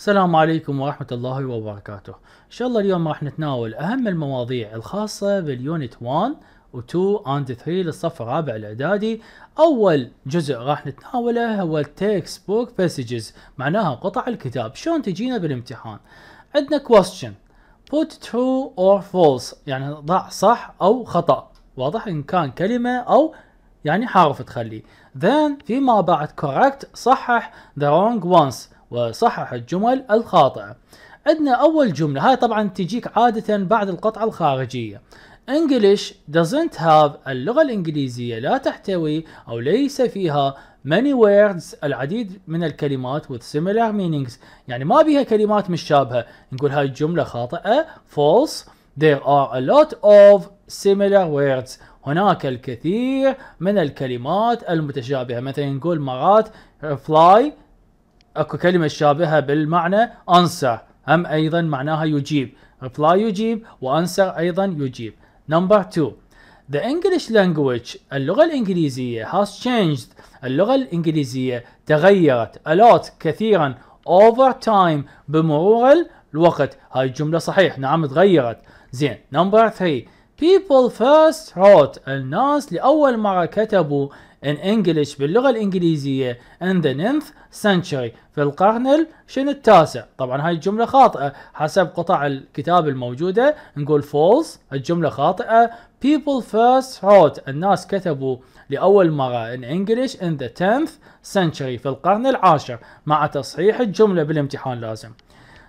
السلام عليكم ورحمة الله وبركاته إن شاء الله اليوم راح نتناول أهم المواضيع الخاصة باليونت 1 و2 and 3 للصف الرابع الاعدادي اول جزء راح نتناوله هو التكست بوك passages معناها قطع الكتاب شلون تجينا بالامتحان عندنا question put true or false يعني ضع صح او خطا واضح ان كان كلمه او يعني حرف تخليه then فيما بعد correct صحح the wrong ones وصحح الجمل الخاطئة عندنا أول جملة هاي طبعا تجيك عادة بعد القطعة الخارجية English doesn't have اللغة الإنجليزية لا تحتوي أو ليس فيها many words العديد من الكلمات with similar meanings يعني ما بيها كلمات مشابهة نقول هاي الجملة خاطئة false there are a lot of similar words هناك الكثير من الكلمات المتشابهة مثلا نقول مرات fly اكو كلمه شابهه بالمعنى answer هم ايضا معناها يجيب reply يجيب وانسر ايضا يجيب number 2 The English language اللغة الإنجليزية has changed اللغة الإنجليزية تغيرت a lot كثيرا over time بمرور الوقت هاي الجملة صحيح نعم تغيرت زين number 3 people first wrote الناس لأول مرة كتبوا in English باللغة الإنجليزية in the ninth century في القرن شن التاسع طبعا هاي الجملة خاطئة حسب قطع الكتاب الموجودة نقول false الجملة خاطئة people first wrote الناس كتبوا لأول مرة in English in the tenth century في القرن العاشر مع تصحيح الجملة بالامتحان لازم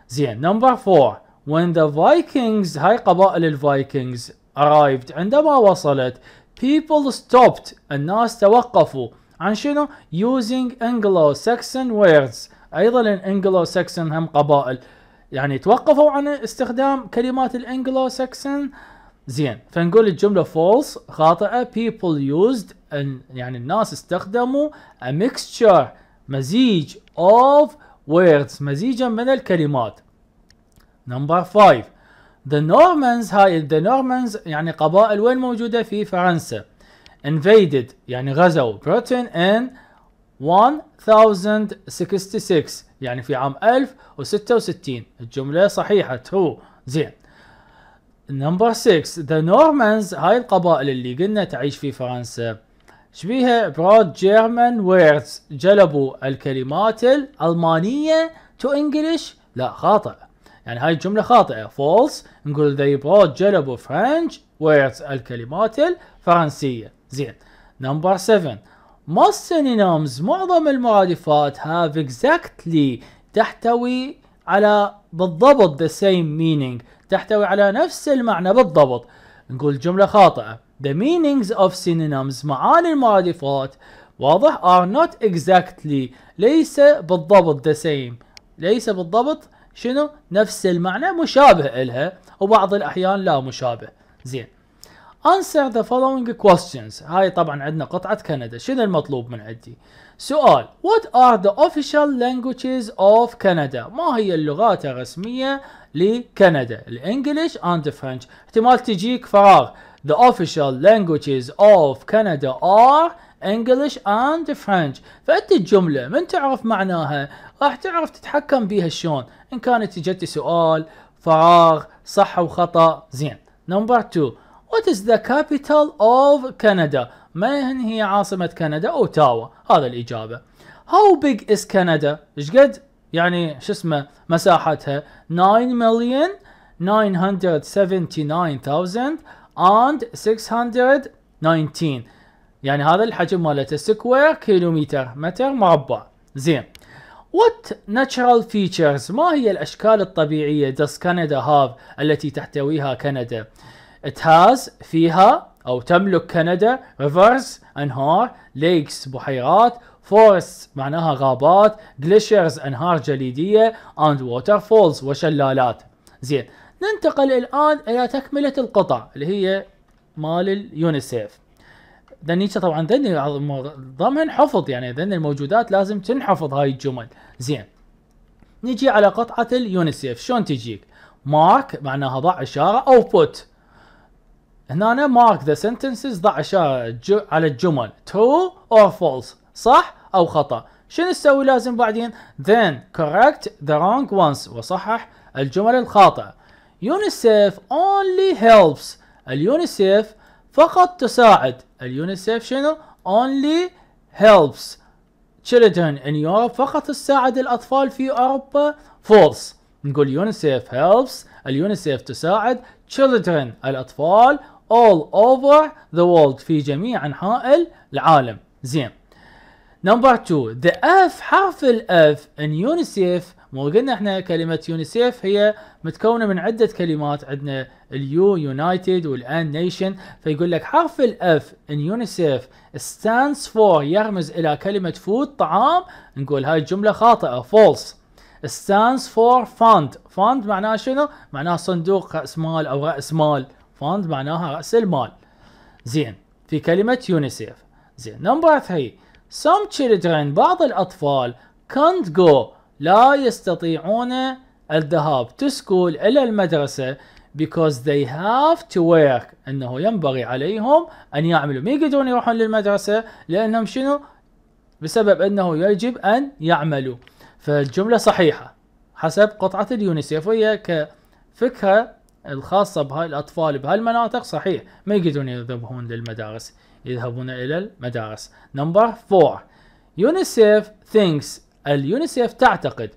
زين نمبر 4 when the Vikings هاي قبائل الفايكنجز arrived عندما وصلت people stopped الناس توقفوا عن شنو using Anglo Saxon words ايضا الانجلو ساكسون هم قبائل يعني توقفوا عن استخدام كلمات الانجلو ساكسون زين فنقول الجملة false خاطئة people used يعني الناس استخدموا a mixture مزيج of words مزيجا من الكلمات نمبر 5 The Normans هاي the Normans يعني قبائل وين موجودة في فرنسا invaded يعني غزوا Britain in 1066 يعني في عام 1066 الجملة صحيحة true زين نمبر 6 the Normans هاي القبائل اللي قلنا تعيش في فرنسا شبيها broad German words جلبوا الكلمات الألمانية to English لا خاطئ يعني هاي الجملة خاطئة false نقول they brought جلبوا French words الكلمات الفرنسية زين نمبر 7 most synonyms معظم المرادفات have exactly تحتوي على بالضبط the same meaning تحتوي على نفس المعنى بالضبط نقول جملة خاطئة the meanings of synonyms معاني المرادفات واضح are not exactly ليس بالضبط the same ليس بالضبط شنو نفس المعنى مشابه إلها وبعض الأحيان لا مشابه زين answer the following questions هاي طبعا عندنا قطعة كندا شنو المطلوب من عندي سؤال what are the official languages of Canada ما هي اللغات الرسمية لكندا الانجليش and the French احتمال تجيك فراغ the official languages of Canada are English and French فأنت الجملة من تعرف معناها راح تعرف تتحكم بيها شلون إن كانت جت سؤال فراغ صح وخطأ زين نمبر 2 What is the capital of Canada ما هي عاصمة كندا أوتاوا هذا الإجابة How big is Canada إيش يعني شو اسمه مساحتها 9 مليون 619 يعني هذا الحجم مالته سكوير كيلومتر متر مربع زين وات natural features ما هي الأشكال الطبيعية does Canada have التي تحتويها كندا It has فيها أو تملك كندا rivers أنهار lakes بحيرات forests معناها غابات جليشرز أنهار جليدية and waterfalls وشلالات زين ننتقل الآن إلى تكملة القطع اللي هي مال اليونيسيف دنيتشا طبعا ذن ضمن حفظ يعني ذن الموجودات لازم تنحفظ هاي الجمل زين نجي على قطعة اليونيسيف شلون تجيك مارك معناها ضع إشارة أو بوت هنا مارك ذا سنتنسز ضع إشارة على الجمل ترو اور فولس صح أو خطأ شنو تسوي لازم بعدين then correct the wrong ones وصحح الجمل الخاطئة يونيسيف only helps اليونيسيف فقط تساعد اليونيسيف شنو only helps children in Europe فقط تساعد الأطفال في أوروبا فولس نقول يونيسيف helps اليونيسيف تساعد children الأطفال all over the world في جميع أنحاء العالم زين نمبر 2 the F حرف ال F in UNICEF قلنا احنا كلمة يونيسيف هي متكونة من عدة كلمات عندنا اليو يونايتد والان نيشن فيقول لك حرف الاف ان يونيسيف ستاندز فور يرمز الى كلمة فود طعام نقول هاي الجملة خاطئة فولس ستاندز فور فاند فاند معناها شنو؟ معناها صندوق رأس مال او رأس مال فاند معناها رأس المال زين في كلمة يونيسيف زين نمبر 3 some children بعض الأطفال can't go لا يستطيعون الذهاب to school إلى المدرسة because they have to work انه ينبغي عليهم ان يعملوا ما يقدرون يروحون للمدرسه لانهم شنو بسبب انه يجب ان يعملوا فالجمله صحيحه حسب قطعه اليونيسيف وهي كفكره الخاصه بهاي الاطفال بهالمناطق صحيح ما يقدرون يذهبون للمدارس يذهبون الى المدارس نمبر 4 يونيسيف thinks اليونيسيف تعتقد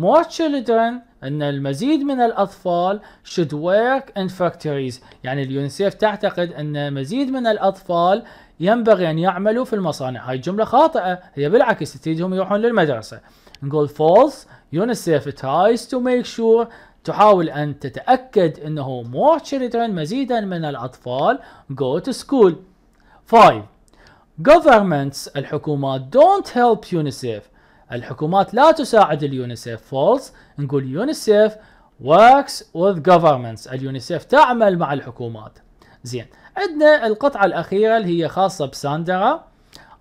more children أن المزيد من الأطفال should work in factories يعني اليونيسيف تعتقد أن مزيد من الأطفال ينبغي أن يعملوا في المصانع هاي جملة خاطئة هي بالعكس تريدهم يروحون للمدرسة نقول false يونيسيف tries to make sure تحاول أن تتأكد أنه more children مزيدا من الأطفال go to school 5 governments الحكومات don't help يونيسيف الحكومات لا تساعد اليونيسيف فولس نقول يونيسيف works with governments اليونيسيف تعمل مع الحكومات زين عندنا القطعة الأخيرة اللي هي خاصة بساندرا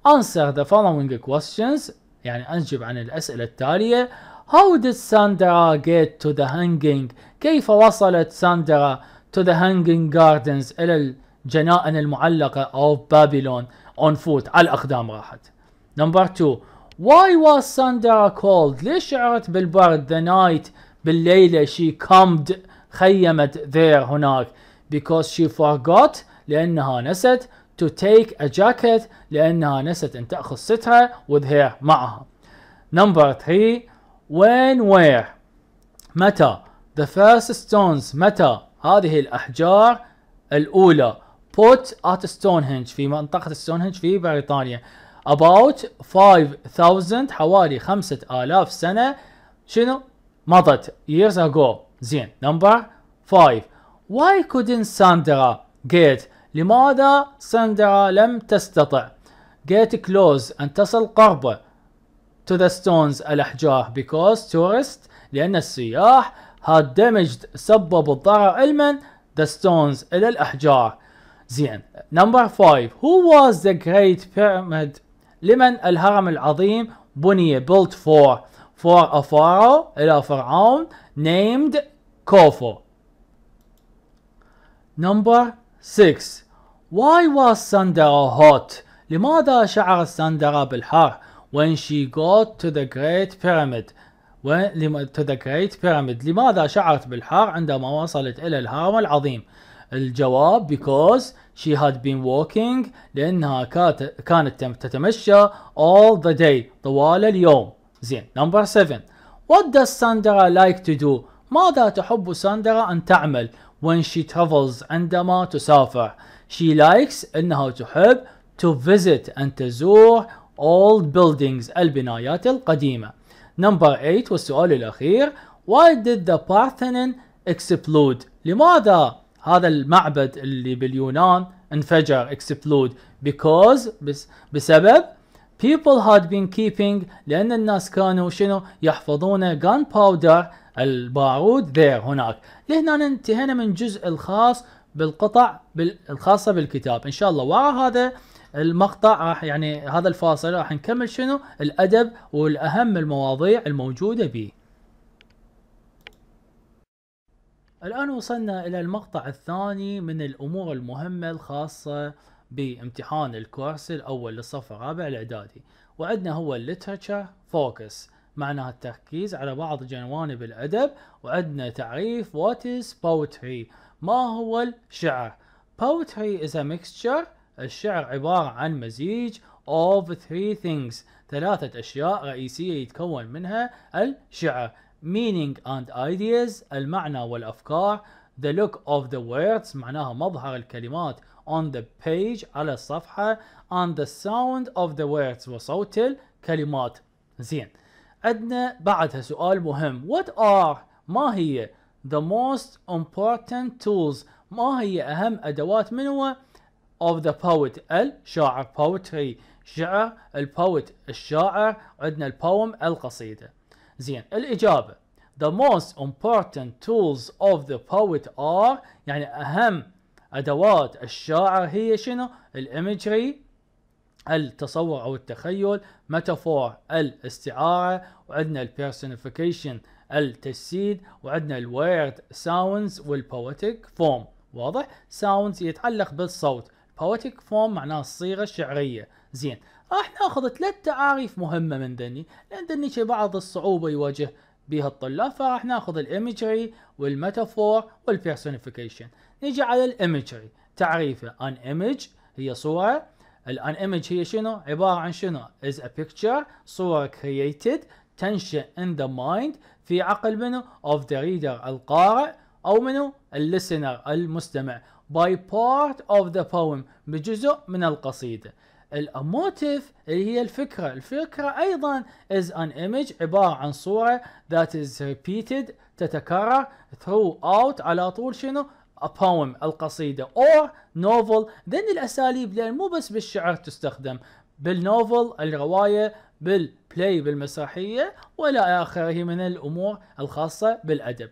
answer the following questions يعني أنجب عن الأسئلة التالية How did Sandra get to the hanging كيف وصلت ساندرا to the hanging gardens إلى الجنائن المعلقة of Babylon on foot على الأقدام راحت number two Why was Sandra cold? ليش شعرت بالبرد the night بالليلة she comed خيمت there هناك because she forgot لأنها نست to take a jacket لأنها نست أن تأخذ سترة with her معها. Number 3 when where متى the first stones متى هذه الأحجار الأولى put at Stonehenge في منطقة Stonehenge في بريطانيا about 5000 حوالي 5000 سنة شنو مضت years ago زين number 5 why couldn't Sandra get لماذا ساندرا لم تستطع get close أن تصل قرب to the stones الأحجار because tourists لأن السياح had damaged سببوا الضرر علما the stones إلى الأحجار زين number 5 who was the great pyramid لمن الهرم العظيم بني built for for a pharaoh إلى فرعون named Kofo. Number 6 Why was Sandra hot? لماذا شعر Sandra بالحر when she got to the great pyramid when, to the great pyramid لماذا شعرت بالحر عندما وصلت إلى الهرم العظيم الجواب because She had been walking لأنها كانت كانت تتمشى all the day طوال اليوم. زين number 7 What does Sandra like to do? ماذا تحب ساندرا أن تعمل when she travels عندما تسافر? She likes أنها تحب to visit أن تزور old buildings البنايات القديمة. Number 8 والسؤال الأخير Why did the Parthenon explode? لماذا هذا المعبد اللي باليونان انفجر اكسبلود بيكوز بس بسبب people had been keeping لأن الناس كانوا شنو يحفظون باودر البارود there هناك لهنا انتهينا من الجزء الخاص بالقطع الخاصة بالكتاب إن شاء الله ورا هذا المقطع راح يعني هذا الفاصل راح نكمل شنو الأدب والأهم المواضيع الموجودة به الآن وصلنا إلى المقطع الثاني من الأمور المهمة الخاصة بامتحان الكورس الأول للصف الرابع الإعدادي وعندنا هو Literature Focus معناها التركيز على بعض جوانب الأدب وعندنا تعريف what is poetry ما هو الشعر poetry is a mixture الشعر عبارة عن مزيج of three things ثلاثة أشياء رئيسية يتكون منها الشعر meaning and ideas المعنى والأفكار the look of the words معناها مظهر الكلمات on the page على الصفحة and the sound of the words وصوت الكلمات زين عندنا بعدها سؤال مهم what are ما هي the most important tools ما هي أهم أدوات من هو of the poet الشاعر poetry شعر البوت الشاعر عندنا البوم القصيدة زين الاجابه the most important tools of the poet are يعني اهم ادوات الشاعر هي شنو الايمجري التصور او التخيل ميتافور الاستعاره وعندنا البيرسونيفيكيشن التجسيد وعندنا الويرد ساوندز والبويتيك فورم واضح ساوندز يتعلق بالصوت بويتيك فورم معناه الصيغه الشعريه زين راح ناخذ ثلاث تعاريف مهمة من دني لأن دني بعض الصعوبة يواجه بها الطلاب فراح ناخذ الايمجري والميتافور والبيرسونيفيكيشن نيجي على الايمجري تعريفه ان ايمج هي صورة الان ايمج هي شنو عبارة عن شنو از ا picture صورة created تنشئ in the mind في عقل منه of the reader القارئ او منه الليسنر المستمع by part of the poem بجزء من القصيدة الاموتيف اللي هي الفكره الفكره ايضا از ان ايمج عباره عن صوره ذات از ريبيتد تتكرر ثرو اوت على طول شنو poem القصيدة or novel ذن الأساليب لأن مو بس بالشعر تستخدم بالنوفل الرواية بالبلاي بالمسرحية ولا آخره من الأمور الخاصة بالأدب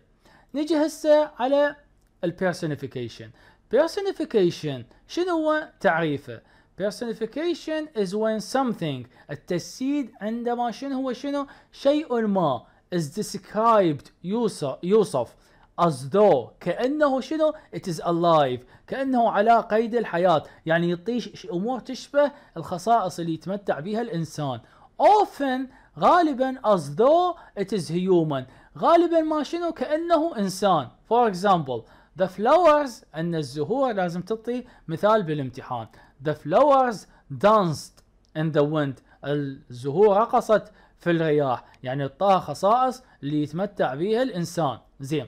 نجي هسه على البيرسونيفيكيشن بيرسونيفيكيشن شنو هو تعريفه Personification is when something التجسيد عندما شنو هو شنو شيء ما is described يوصف, يوصف as though كأنه شنو it is alive كأنه على قيد الحياة يعني يطيش أمور تشبه الخصائص اللي يتمتع بها الإنسان often غالبا as though it is human غالبا ما شنو كأنه إنسان for example the flowers أن الزهور لازم تعطي مثال بالامتحان The flowers danced in the wind الزهور رقصت في الرياح يعني اعطاها خصائص اللي يتمتع بها الانسان زين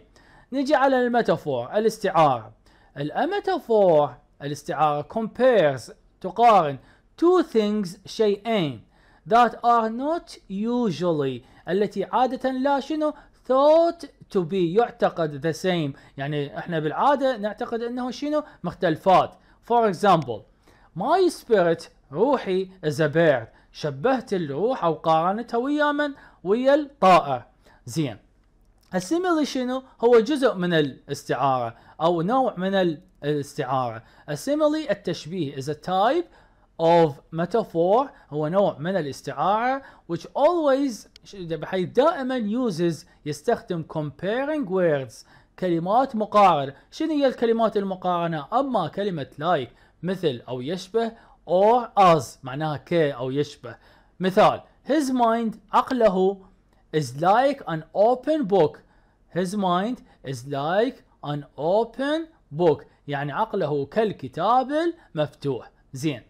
نجي على الميتافور الاستعاره الميتافور الاستعاره compares تقارن two things شيئين that are not usually التي عادة لا شنو thought to be يعتقد the same يعني احنا بالعادة نعتقد انه شنو مختلفات for example ماي سبيريت روحي از بيرد شبهت الروح او قارنتها ويا من ويا الطائر زين السيميلي شنو هو جزء من الاستعاره او نوع من الاستعاره السيميلي التشبيه is a type of metaphor هو نوع من الاستعارة which always بحيث دائما uses يستخدم comparing words كلمات مقارنة شنو هي الكلمات المقارنة أما كلمة like مثل أو يشبه or as معناها ك أو يشبه مثال his mind عقله is like an open book his mind is like an open book يعني عقله كالكتاب المفتوح زين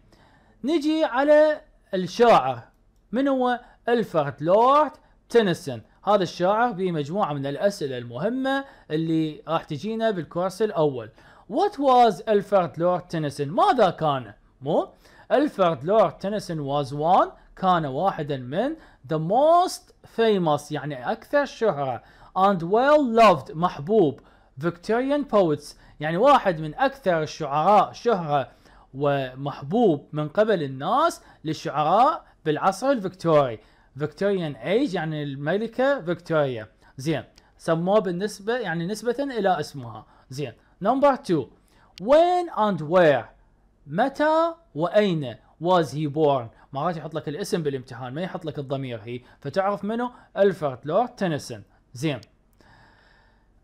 نجي على الشاعر من هو الفرد لورد تينيسون هذا الشاعر بمجموعة من الأسئلة المهمة اللي راح تجينا بالكورس الأول What was Alfred Lord Tennyson ماذا كان مو Alfred Lord Tennyson was one كان واحدا من the most famous يعني أكثر شهرة and well loved محبوب Victorian poets يعني واحد من أكثر الشعراء شهرة ومحبوب من قبل الناس للشعراء بالعصر الفكتوري فيكتوريان ايج يعني الملكة فيكتوريا زين سموه بالنسبة يعني نسبة إلى اسمها زين Number two, when and where متى وأين was he born مرات يحط لك الاسم بالامتحان ما يحط لك الضمير هي فتعرف منه ألفرد لورد تنيسون زين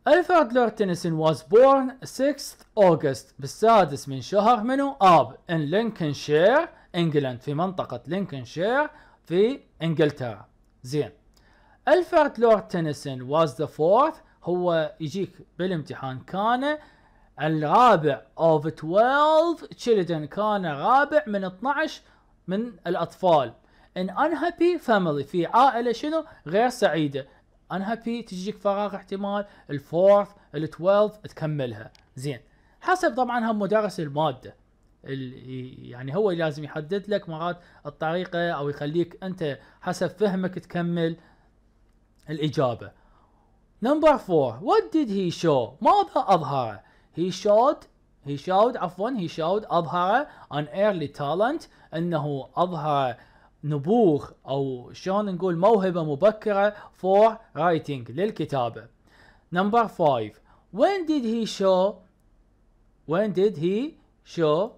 ألفرد لورد تنيسون was born 6 أوغست بالسادس من شهر منه آب in لينكنشير إنجلند في منطقة لينكنشير في إنجلترا زين ألفرد لورد تنيسون was the fourth هو يجيك بالامتحان كان الرابع of 12 children كان رابع من 12 من الأطفال in unhappy family في عائلة شنو غير سعيدة unhappy تجيك فراغ احتمال الفورث 12 تكملها زين حسب طبعا هم مدرس المادة اللي يعني هو لازم يحدد لك مرات الطريقة او يخليك انت حسب فهمك تكمل الإجابة نمبر 4 what did he show ماذا أظهره he showed he showed عفوا he showed أظهر an early talent أنه أظهر نبوغ أو شلون نقول موهبة مبكرة for writing للكتابة. Number 5 when did he show when did he show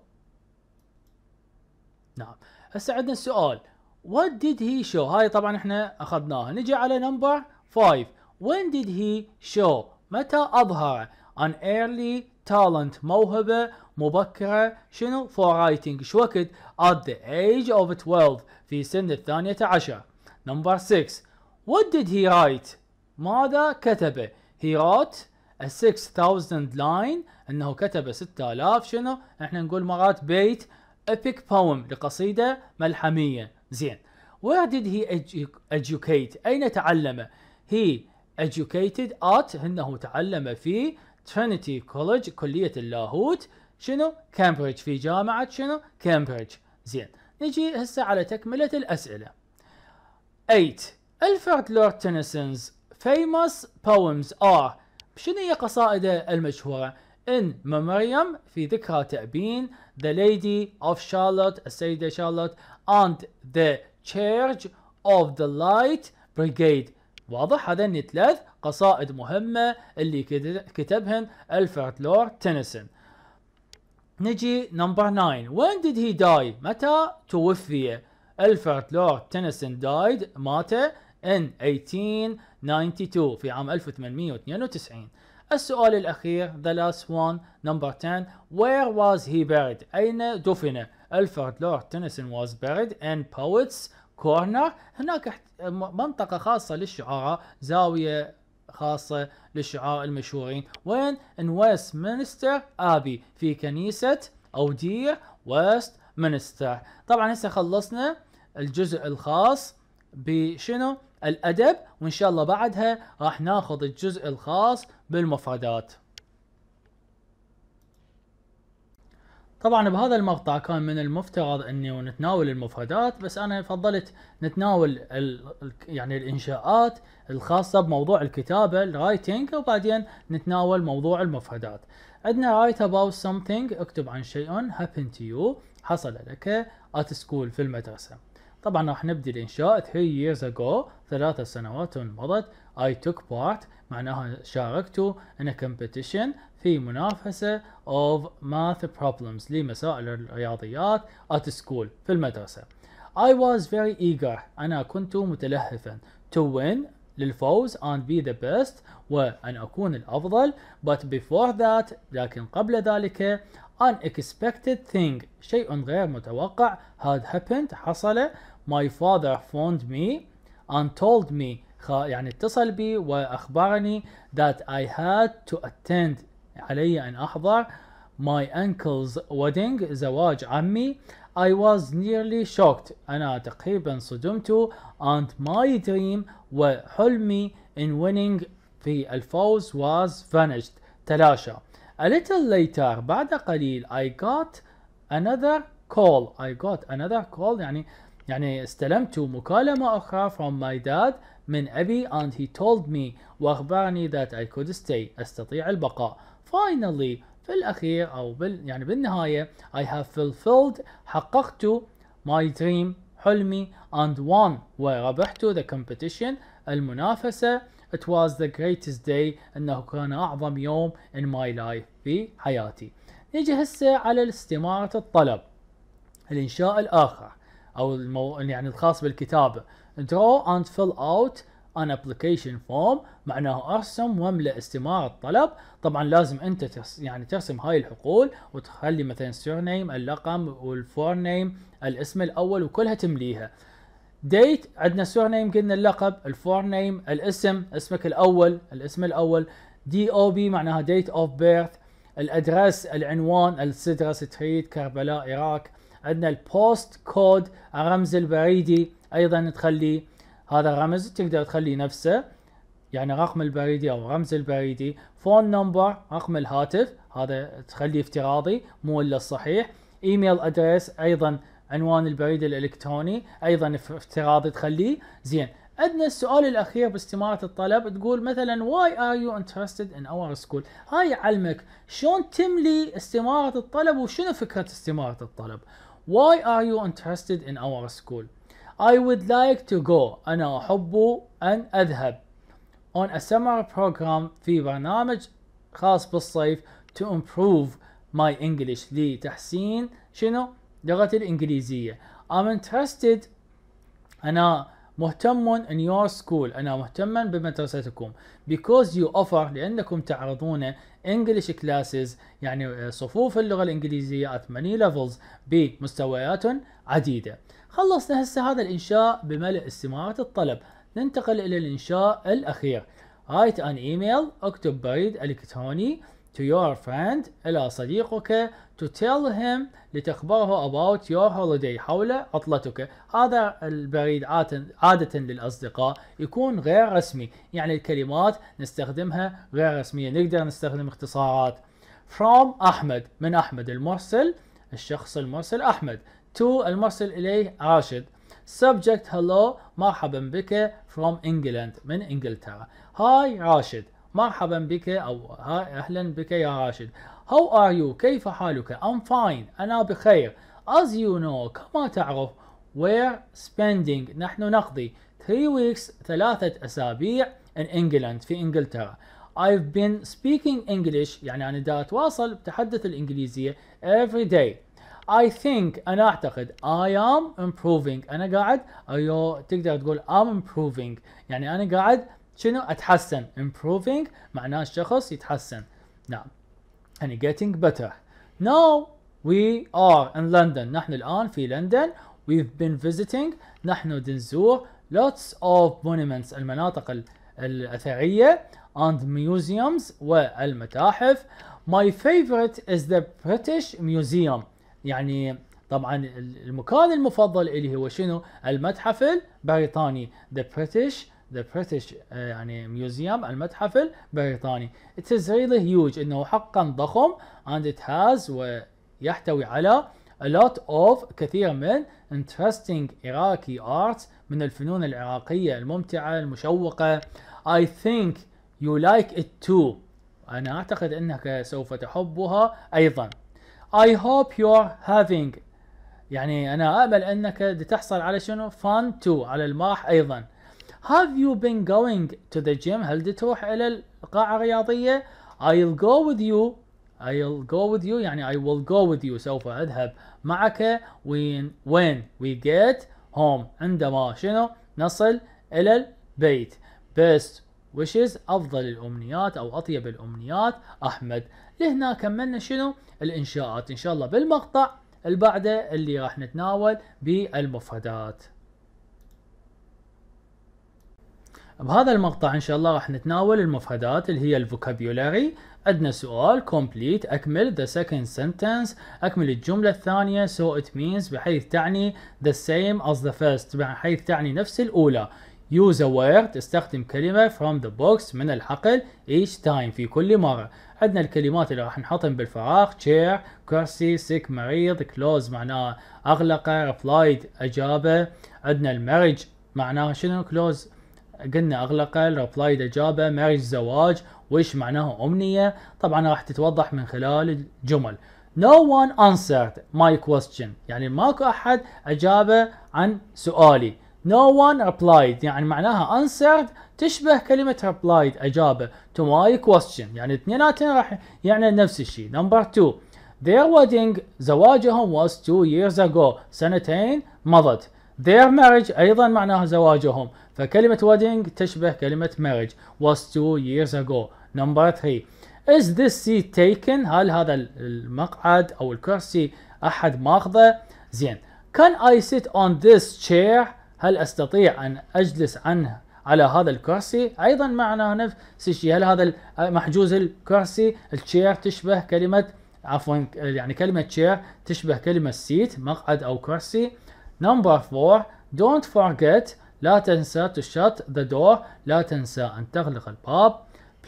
نعم هسه عندنا السؤال what did he show هاي طبعا احنا اخذناها نجي على number 5 when did he show متى اظهر an early talent موهبة مبكرة شنو for writing شو وقت at the age of 12 في سن الثانية عشر number 6 what did he write ماذا كتب he wrote a 6000 line انه كتب 6000 شنو احنا نقول مرات بيت epic poem لقصيدة ملحمية زين where did he educate أين تعلم he educated at أنه تعلم في ترينيتي كولج كلية اللاهوت شنو كامبريدج في جامعة شنو كامبريدج زين نجي هسه على تكملة الأسئلة 8 ألفرد لورد تينيسونز famous poems are شنو هي قصائده المشهورة in memoriam في ذكرى تأبين the lady of Charlotte السيدة شارلوت and the church of the light brigade واضح هذين ثلاث قصائد مهمة اللي كتبهن ألفرد لور تينيسون نجي نمبر 9 وين ديد هي داي متى توفي ألفرد لورد تينيسون دايد مات in 1892 في عام 1892 السؤال الأخير the last one number 10 where was he buried أين دفن ألفرد لورد تنسون was buried in Poets كورنر هناك منطقة خاصة للشعراء زاوية خاصة للشعراء المشهورين وين؟ ان ويست مينستر ابي في كنيسة اودية ويست مينستر طبعا هسه خلصنا الجزء الخاص بشنو؟ الادب وان شاء الله بعدها راح ناخذ الجزء الخاص بالمفردات طبعا بهذا المقطع كان من المفترض اني نتناول المفردات بس انا فضلت نتناول يعني الانشاءات الخاصة بموضوع الكتابة الرايتنج وبعدين نتناول موضوع المفردات عندنا write about something اكتب عن شيء happened to you حصل لك at school في المدرسة طبعا راح نبدي الانشاء 3 years ago ثلاث سنوات مضت I took part معناها شاركت in a competition في منافسة of math problems لمسائل الرياضيات at school في المدرسة. I was very eager أنا كنت متلهفا to win للفوز and be the best وأن أكون الأفضل but before that لكن قبل ذلك unexpected thing شيء غير متوقع had happened حصل my father phoned me and told me يعني اتصل بي وأخبرني that I had to attend علي أن أحضر my uncle's wedding زواج عمي I was nearly shocked أنا تقريبا صدمت and my dream وحلمي in winning في الفوز was vanished تلاشى a little later بعد قليل I got another call I got another call يعني يعني استلمت مكالمة أخرى from my dad من أبي and he told me وأخبرني that I could stay أستطيع البقاء finally في الأخير أو بال يعني بالنهاية I have fulfilled حققت ماي دريم حلمي and won وربحت the competition المنافسة It was the greatest day إنه كان أعظم يوم in my life في حياتي نيجي هسه على استمارة الطلب الإنشاء الآخر أو المو... يعني الخاص بالكتابة draw and fill out ان ابلكيشن فورم معناه ارسم واملا استماره طلب طبعا لازم انت ترس يعني ترسم هاي الحقول وتخلي مثلا سير نيم اللقم والفور نيم الاسم الاول وكلها تمليها ديت عندنا سور نيم قلنا اللقب الفور نيم الاسم اسمك الاول الاسم الاول دي او بي معناها ديت اوف بيرث الادرس العنوان السدره ستريت كربلاء عراق عندنا البوست كود الرمز البريدي ايضا تخليه هذا الرمز تقدر تخلي نفسه يعني رقم البريدي او رمز البريدي فون نمبر رقم الهاتف هذا تخليه افتراضي مو الا الصحيح ايميل ادريس ايضا عنوان البريد الالكتروني ايضا افتراضي تخليه زين عندنا السؤال الاخير باستماره الطلب تقول مثلا واي ار يو انترستد ان اور سكول هاي يعلمك شلون تملي استماره الطلب وشنو فكره استماره الطلب واي ار يو انترستد ان اور سكول I would like to go أنا أحب أن أذهب on a summer program في برنامج خاص بالصيف to improve my English لتحسين شنو لغتي الإنجليزية I'm interested أنا مهتم in your school أنا مهتم بمدرستكم because you offer لأنكم تعرضون English classes يعني صفوف اللغة الإنجليزية at many levels بمستويات عديدة خلصنا هسه هذا الانشاء بملء استمارة الطلب ننتقل الى الانشاء الاخير write an email اكتب بريد الكتروني to your friend الى صديقك to tell him لتخبره about your holiday حول عطلتك هذا البريد عادة للأصدقاء يكون غير رسمي يعني الكلمات نستخدمها غير رسمية نقدر نستخدم اختصارات from أحمد من أحمد المرسل الشخص المرسل أحمد to المرسل إليه راشد subject hello مرحبا بك from England من إنجلترا هاي راشد مرحبا بك أو هاي أهلا بك يا راشد How are you كيف حالك I'm fine أنا بخير As you know كما تعرف We're spending نحن نقضي 3 weeks ثلاثة أسابيع in England في إنجلترا I've been speaking English يعني أنا دا أتواصل بتحدث الإنجليزية every day I think انا اعتقد I am improving انا قاعد ايو تقدر تقول I'm improving يعني انا قاعد شنو اتحسن improving معناه الشخص يتحسن نعم يعني getting better now we are in London نحن الان في لندن we've been visiting نحن نزور lots of monuments المناطق الاثريه and museums والمتاحف my favorite is the British Museum يعني طبعا المكان المفضل اللي هو شنو المتحف البريطاني ذا بريتش ذا بريتش يعني ميوزيوم المتحف البريطاني it is really huge انه حقا ضخم and it has ويحتوي على a lot of كثير من interesting Iraqi art من الفنون العراقية الممتعة المشوقة I think you like it too أنا أعتقد أنك سوف تحبها أيضا I hope you are having يعني انا امل انك تحصل على شنو fun too على الماح ايضا Have you been going to the gym هل تروح الى القاعة الرياضية I'll go with you I'll go with you يعني I will go with you سوف أذهب معك when when we get home عندما شنو نصل إلى البيت best ويشز افضل الامنيات او اطيب الامنيات احمد لهنا كملنا شنو الانشاءات ان شاء الله بالمقطع اللي بعده اللي راح نتناول بالمفردات بهذا المقطع ان شاء الله راح نتناول المفردات اللي هي الفوكابيولاري عندنا سؤال complete اكمل the second sentence اكمل الجملة الثانية so it means بحيث تعني the same as the first بحيث تعني نفس الأولى use a word استخدم كلمة from the box من الحقل each time في كل مرة عندنا الكلمات اللي راح نحطهم بالفراغ chair كرسي sick مريض close معناها أغلقة replied أجابة عندنا المرج معناها شنو close قلنا أغلقة replied أجابة marriage زواج وش معناه أمنية طبعا راح تتوضح من خلال الجمل No one answered my question يعني ماكو أحد أجابة عن سؤالي No one replied يعني معناها answered تشبه كلمة replied أجابة to my question يعني اثنيناتهم راح يعني نفس الشيء number two their wedding زواجهم was two years ago سنتين مضت their marriage أيضا معناها زواجهم فكلمة wedding تشبه كلمة marriage was two years ago number three is this seat taken هل هذا المقعد أو الكرسي أحد ماخذه زين can I sit on this chair هل استطيع ان اجلس عنه على هذا الكرسي ايضا معنى نفس الشيء هل هذا محجوز الكرسي الشير تشبه كلمه عفوا يعني كلمه شير تشبه كلمه سيت مقعد او كرسي نمبر 4 don't forget لا تنسى to shut the door لا تنسى ان تغلق الباب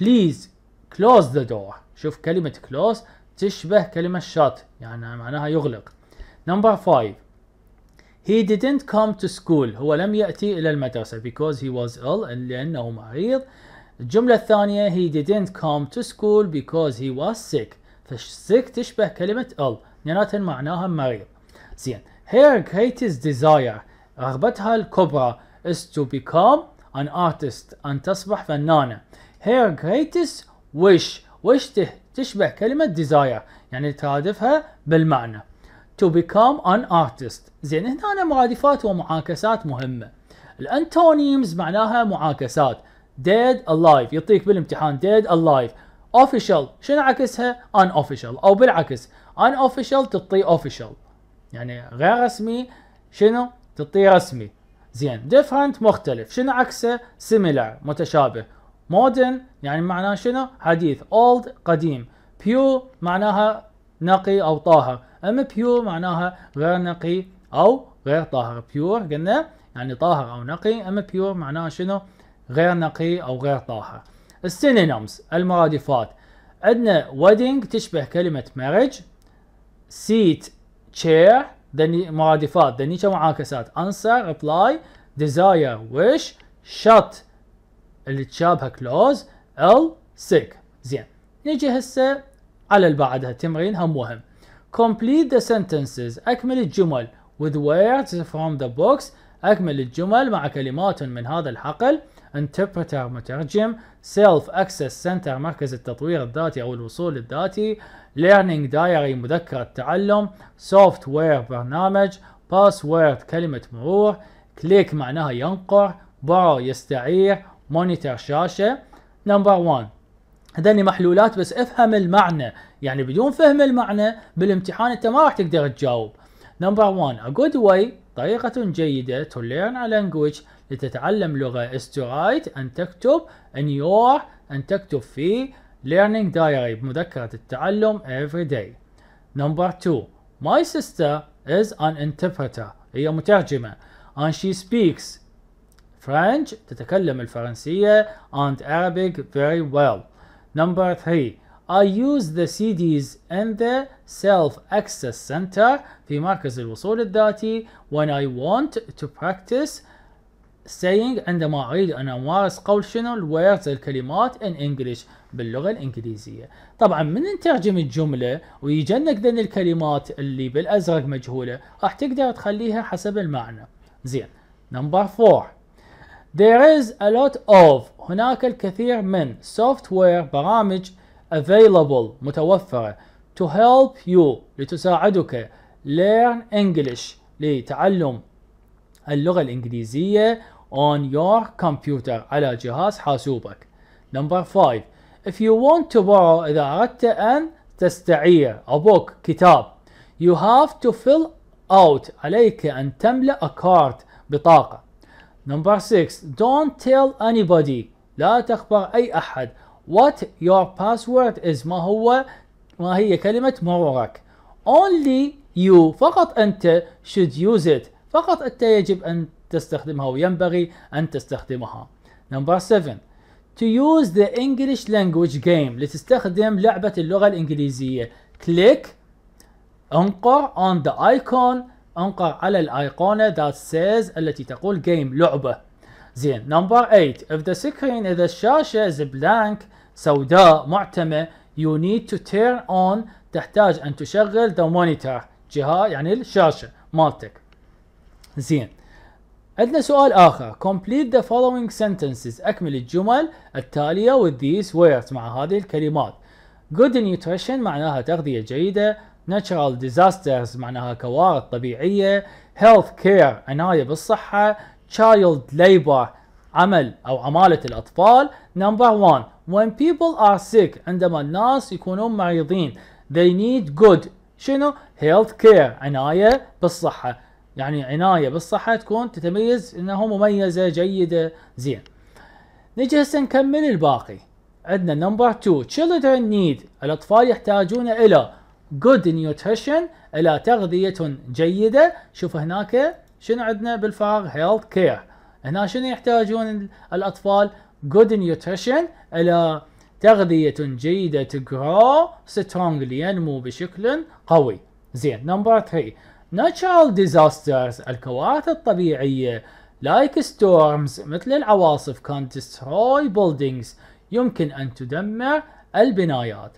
please close the door شوف كلمه close تشبه كلمه shut يعني معناها يغلق نمبر 5 He didn't come to school هو لم يأتي إلى المدرسة because he was ill لأنه مريض الجملة الثانية he didn't come to school because he was sick فsick تشبه كلمة ill نيناتا معناها مريض زين her greatest desire رغبتها الكبرى is to become an artist أن تصبح فنانة her greatest wish wish تشبه كلمة desire يعني ترادفها بالمعنى to become an artist زين هنا مرادفات ومعاكسات مهمة الانتونيمز معناها معاكسات dead alive يعطيك بالامتحان dead alive official شنو عكسها unofficial او بالعكس unofficial تعطي official يعني غير رسمي شنو تعطي رسمي زين different مختلف شنو عكسه similar متشابه modern يعني معناه شنو حديث old قديم pure معناها نقي أو طاهر أما pure معناها غير نقي أو غير طاهر pure قلنا يعني طاهر أو نقي أما pure معناها شنو غير نقي أو غير طاهر synonyms المرادفات عندنا wedding تشبه كلمة marriage seat chair دني مرادفات دنيشة معاكسات answer reply desire wish shut اللي تشابه close L sick زين نجي هسه على اللي بعدها تمرين هم وهم complete the sentences أكمل الجمل with words from the books أكمل الجمل مع كلمات من هذا الحقل interpreter مترجم self access center مركز التطوير الذاتي أو الوصول الذاتي learning diary مذكرة تعلم software برنامج password كلمة مرور كليك معناها ينقر borrow يستعير مونيتور شاشة number one هذني محلولات بس افهم المعنى يعني بدون فهم المعنى بالامتحان انت ما راح تقدر تجاوب نمبر 1 a good way طريقة جيدة to learn a language لتتعلم لغة is to write أن تكتب in your أن تكتب في learning diary بمذكرة التعلم every day نمبر 2 my sister is an interpreter هي مترجمة and she speaks French تتكلم الفرنسية and Arabic very well Number three, I use the CDs in the self-access center في مركز الوصول الذاتي when I want to practice saying عندما أريد أن أمارس قول شنو الويرز الكلمات in English باللغة الإنجليزية طبعا من نترجم الجملة ويجنك ذن الكلمات اللي بالأزرق مجهولة راح تقدر تخليها حسب المعنى زين Number 4 There is a lot of هناك الكثير من software برامج available متوفرة to help you لتساعدك learn English لتعلم اللغة الإنجليزية on your computer على جهاز حاسوبك. Number 5 If you want to borrow إذا أردت أن تستعير a book كتاب you have to fill out عليك أن تملأ a card بطاقة. Number 6 Don't tell anybody لا تخبر أي أحد what your password is ما هو ما هي كلمة مرورك only you فقط أنت should use it فقط أنت يجب أن تستخدمها وينبغي أن تستخدمها number 7 to use the English language game لتستخدم لعبة اللغة الإنجليزية click انقر on the icon انقر على الأيقونة that says التي تقول game لعبة زين نمبر 8 if the screen اذا الشاشه is blank سوداء معتمه you need to turn on تحتاج ان تشغل the monitor جهاز يعني الشاشه مالتك زين عندنا سؤال اخر complete the following sentences اكمل الجمل التاليه with these words مع هذه الكلمات good nutrition معناها تغذيه جيده natural disasters معناها كوارث طبيعيه health care عنايه بالصحه child labor عمل أو عمالة الأطفال number one when people are sick عندما الناس يكونون مريضين they need good شنو health care عناية بالصحة يعني عناية بالصحة تكون تتميز انها مميزة جيدة زين نجي هسه نكمل الباقي عندنا نمبر 2 children need الاطفال يحتاجون الى good nutrition الى تغذية جيدة شوف هناك شنو عندنا بالفراغ هيلث كير هنا شنو يحتاجون الاطفال جود نيوتريشن الى تغذية جيدة grow سترونج ينمو بشكل قوي زين نمبر 3 natural disasters الكوارث الطبيعية like storms مثل العواصف can destroy buildings يمكن أن تدمر البنايات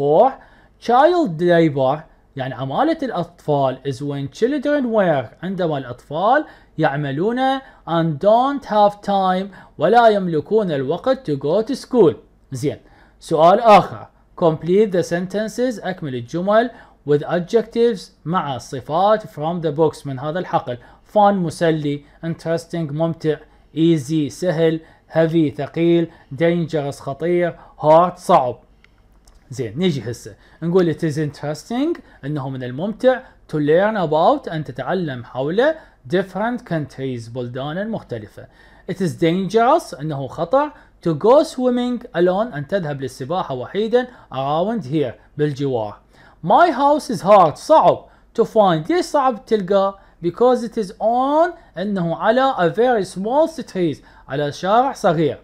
4 child labor يعني عمالة الأطفال is when children work عندما الأطفال يعملون and don't have time ولا يملكون الوقت to go to school زين سؤال آخر complete the sentences أكمل الجمل with adjectives مع صفات from the books من هذا الحقل fun مسلي interesting ممتع easy سهل heavy ثقيل dangerous خطير hard صعب زين نيجي هسه نقول it is interesting انه من الممتع to learn about ان تتعلم حول different countries بلدان مختلفة it is dangerous انه خطر to go swimming alone ان تذهب للسباحة وحيدا around here بالجوار my house is hard صعب to find ليش صعب تلقاه because it is on انه على a very small street على شارع صغير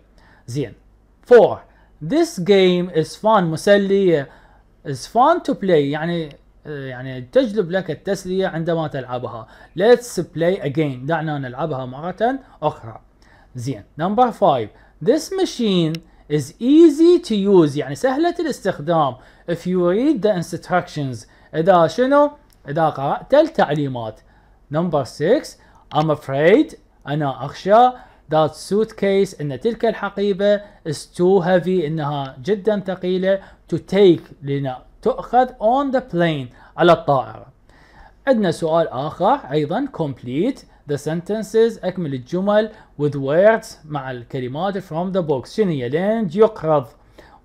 زين 4 This game is fun مسلية is fun to play يعني يعني تجلب لك التسلية عندما تلعبها Let's play again دعنا نلعبها مرة أخرى زين Number 5 This machine is easy to use يعني سهلة الاستخدام if you read the instructions إذا شنو إذا قرأت التعليمات Number 6 I'm afraid أنا أخشى ذات سوت كيس ان تلك الحقيبه is too heavy انها جدا ثقيله to take لنا تؤخذ on the plane على الطائره عندنا سؤال اخر ايضا complete the sentences اكمل الجمل with words مع الكلمات from the box شنو هي لينج يقرض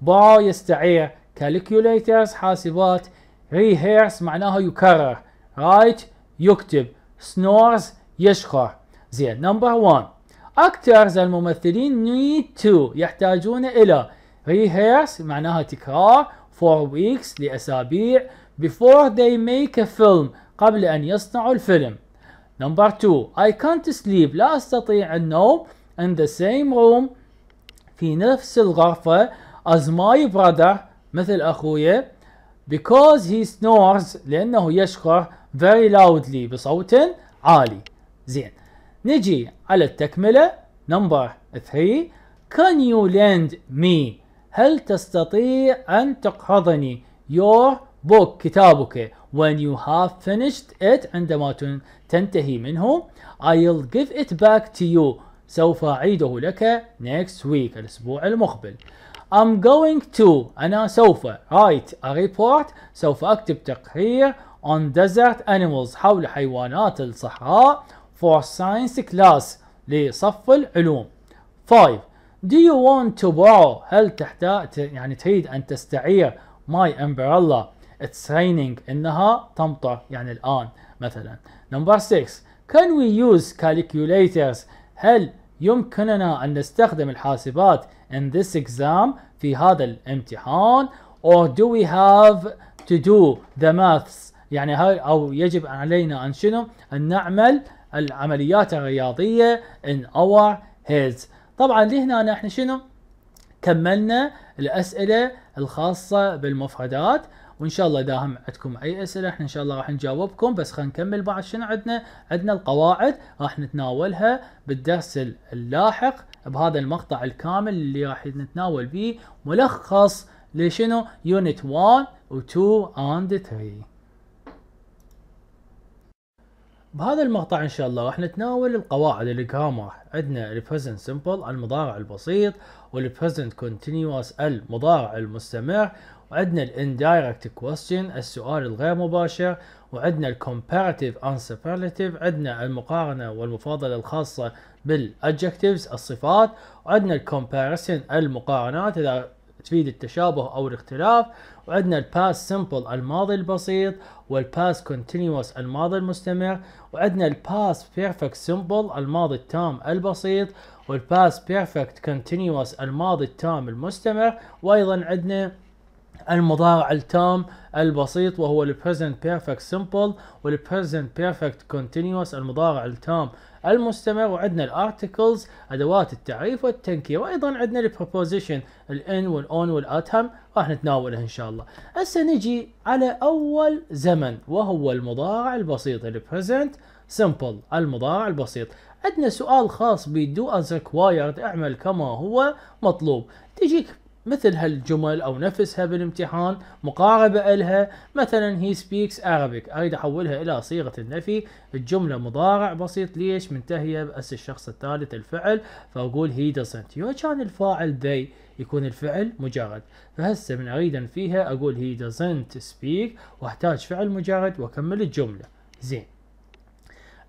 با يستعير calculators حاسبات rehearse معناها يكرر write يكتب snores يشخر زين نمبر 1 actors الممثلين need to يحتاجون إلى rehearse معناها تكرار for weeks لأسابيع before they make a film قبل أن يصنعوا الفيلم Number two, I can't sleep لا أستطيع النوم in the same room في نفس الغرفة as my brother مثل أخوي because he snores لأنه يشخر very loudly بصوت عالي زين نجي على التكملة نمبر 3 Can you lend me هل تستطيع أن تقرضني your book كتابك when you have finished it عندما تنتهي منه I'll give it back to you سوف أعيده لك next week الأسبوع المقبل I'm going to أنا سوف write a report سوف أكتب تقرير on desert animals حول حيوانات الصحراء for science class لصف العلوم 5 do you want to borrow هل تحتاج يعني تريد أن تستعير my umbrella it's raining إنها تمطر يعني الآن مثلا number 6 can we use calculators هل يمكننا أن نستخدم الحاسبات in this exam في هذا الامتحان or do we have to do the maths يعني هاي أو يجب علينا أن شنو أن نعمل العمليات الرياضيه in our heads طبعا لهنا احنا شنو كملنا الاسئله الخاصه بالمفردات وان شاء الله اذا هم عندكم اي اسئله احنا ان شاء الله راح نجاوبكم بس خلينا نكمل بعد شنو عندنا عندنا القواعد راح نتناولها بالدرس اللاحق بهذا المقطع الكامل اللي راح نتناول به ملخص لشنو يونت 1 و 2 اند 3 بهذا المقطع ان شاء الله راح نتناول القواعد الجرامر عندنا البريزنت سمبل المضارع البسيط والبريزنت كونتينيوس المضارع المستمر وعندنا الاندايركت كويستشن السؤال الغير مباشر وعندنا الكومباريتيف ان سوبرلاتيف عندنا المقارنه والمفاضله الخاصه بالادجكتيفز الصفات وعندنا الكومباريسن المقارنات اذا تفيد التشابه او الاختلاف وعندنا الباس سمبل الماضي البسيط والباس كونتينوس الماضي المستمر وعندنا الباس بيرفكت سمبل الماضي التام البسيط والباس بيرفكت كونتينوس الماضي التام المستمر وايضا عندنا المضارع التام البسيط وهو البريزنت بيرفكت سمبل والبريزنت بيرفكت كونتينوس المضارع التام المستمر وعندنا الارتكلز ادوات التعريف والتنكير وايضا عندنا البروبوزيشن الان والاون والاتهم راح نتناولها ان شاء الله هسه نجي على اول زمن وهو المضارع البسيط البريزنت سمبل المضارع البسيط عندنا سؤال خاص بدو از ريكوايرد اعمل كما هو مطلوب تجيك مثل هالجمل او نفسها بالامتحان مقاربه الها مثلا هي سبيكس Arabic اريد احولها الى صيغه النفي الجمله مضارع بسيط ليش منتهيه باس الشخص الثالث الفعل فاقول هي doesn't يو كان الفاعل they يكون الفعل مجرد فهسه من اريد فيها اقول هي doesn't speak واحتاج فعل مجرد واكمل الجمله زين